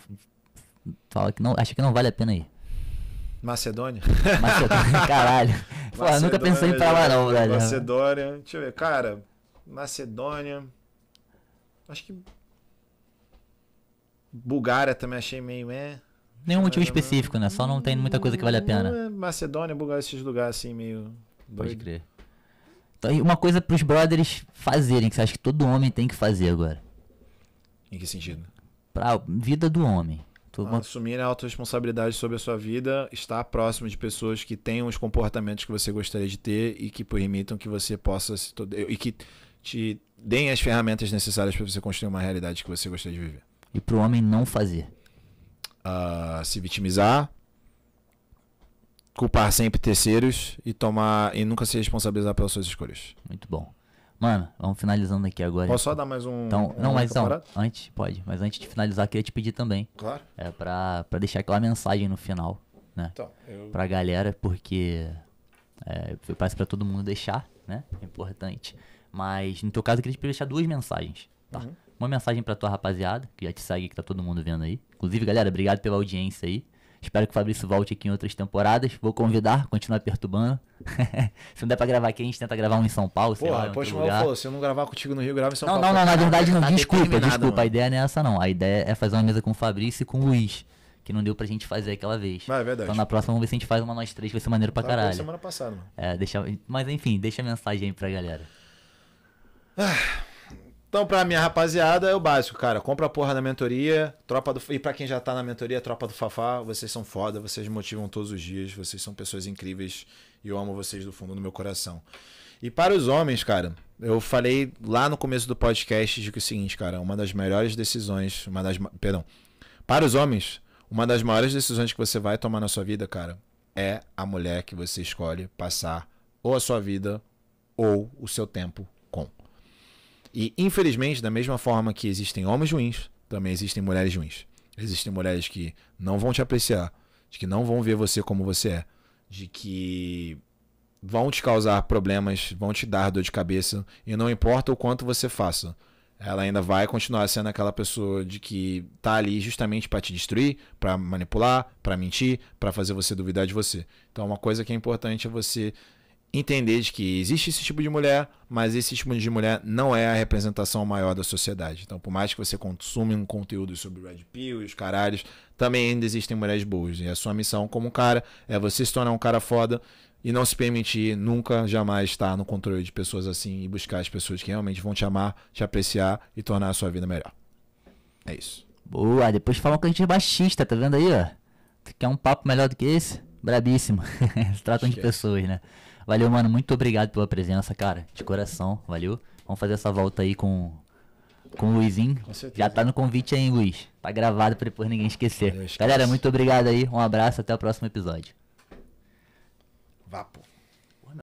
fala que não, acha que não vale a pena ir. Macedônia? Macedônia, caralho. Pô, Macedônia, nunca pensei em ir pra lá não, velho. Macedônia, deixa eu ver, cara, Macedônia, acho que Bulgária também achei meio é. Nenhum motivo específico, né? Só não tem muita coisa que vale a pena. É, Macedônia, Bulgária, esses lugares assim meio. Pode crer. Então, uma coisa pros brothers fazerem, que você acha que todo homem tem que fazer agora. Em que sentido? Pra vida do homem. Ah, assumir né, a autoresponsabilidade sobre a sua vida, estar próximo de pessoas que tenham os comportamentos que você gostaria de ter e que permitam que você possa se e que te deem as ferramentas necessárias para você construir uma realidade que você gostaria de viver. E pro homem não fazer uh, se vitimizar, culpar sempre terceiros e tomar e nunca se responsabilizar pelas suas escolhas. Muito bom. Mano, vamos finalizando aqui agora. Posso só dar mais um. Então, um não, mas então, antes, pode. Mas antes de finalizar, queria te pedir também. Claro. É, pra, pra deixar aquela mensagem no final, né? Então, eu... Pra galera, porque. É, parece pra todo mundo deixar, né? É importante. Mas, no teu caso, eu queria te deixar duas mensagens, tá? Uhum. Uma mensagem pra tua rapaziada, que já te segue, que tá todo mundo vendo aí. Inclusive, galera, obrigado pela audiência aí. Espero que o Fabrício volte aqui em outras temporadas. Vou convidar, continuar perturbando. se não der pra gravar aqui, a gente tenta gravar um em São Paulo, sei Pô, lá. Poxa, se eu não gravar contigo no Rio, grava em São não, Paulo. Não, não, não, na tá verdade não. Tá desculpa, desculpa. Mano. A ideia não é essa, não. A ideia é fazer uma mesa com o Fabrício e com o Luiz. Que não deu pra gente fazer aquela vez. Ah, é verdade. Então na próxima vamos ver se a gente faz uma nós três, vai ser maneiro pra caralho. Semana passada, mano. É, deixa. Mas enfim, deixa a mensagem aí pra galera. Ah. Então, pra minha rapaziada, é o básico, cara. Compra a porra da mentoria, tropa do. E pra quem já tá na mentoria, é tropa do Fafá, vocês são foda, vocês motivam todos os dias, vocês são pessoas incríveis e eu amo vocês do fundo do meu coração. E para os homens, cara, eu falei lá no começo do podcast de que é o seguinte, cara, uma das melhores decisões, uma das. Perdão. Para os homens, uma das maiores decisões que você vai tomar na sua vida, cara, é a mulher que você escolhe passar ou a sua vida ou o seu tempo e, infelizmente, da mesma forma que existem homens ruins, também existem mulheres ruins. Existem mulheres que não vão te apreciar, de que não vão ver você como você é, de que vão te causar problemas, vão te dar dor de cabeça, e não importa o quanto você faça, ela ainda vai continuar sendo aquela pessoa de que tá ali justamente para te destruir, para manipular, para mentir, para fazer você duvidar de você. Então, uma coisa que é importante é você entender de que existe esse tipo de mulher, mas esse tipo de mulher não é a representação maior da sociedade. Então, por mais que você consuma um conteúdo sobre Red Pill e os caralhos, também ainda existem mulheres boas. E a sua missão como cara é você se tornar um cara foda e não se permitir nunca, jamais estar no controle de pessoas assim e buscar as pessoas que realmente vão te amar, te apreciar e tornar a sua vida melhor. É isso. Boa, depois falam que a gente é baixista, tá vendo aí, ó? quer um papo melhor do que esse? Brabíssimo. Tratam de pessoas, né? Valeu, mano. Muito obrigado pela presença, cara. De coração, valeu. Vamos fazer essa volta aí com, com o Luizinho. Com Já tá no convite aí, Luiz. Tá gravado pra depois ninguém esquecer. Valeu, Galera, é muito obrigado aí. Um abraço, até o próximo episódio. Vapo.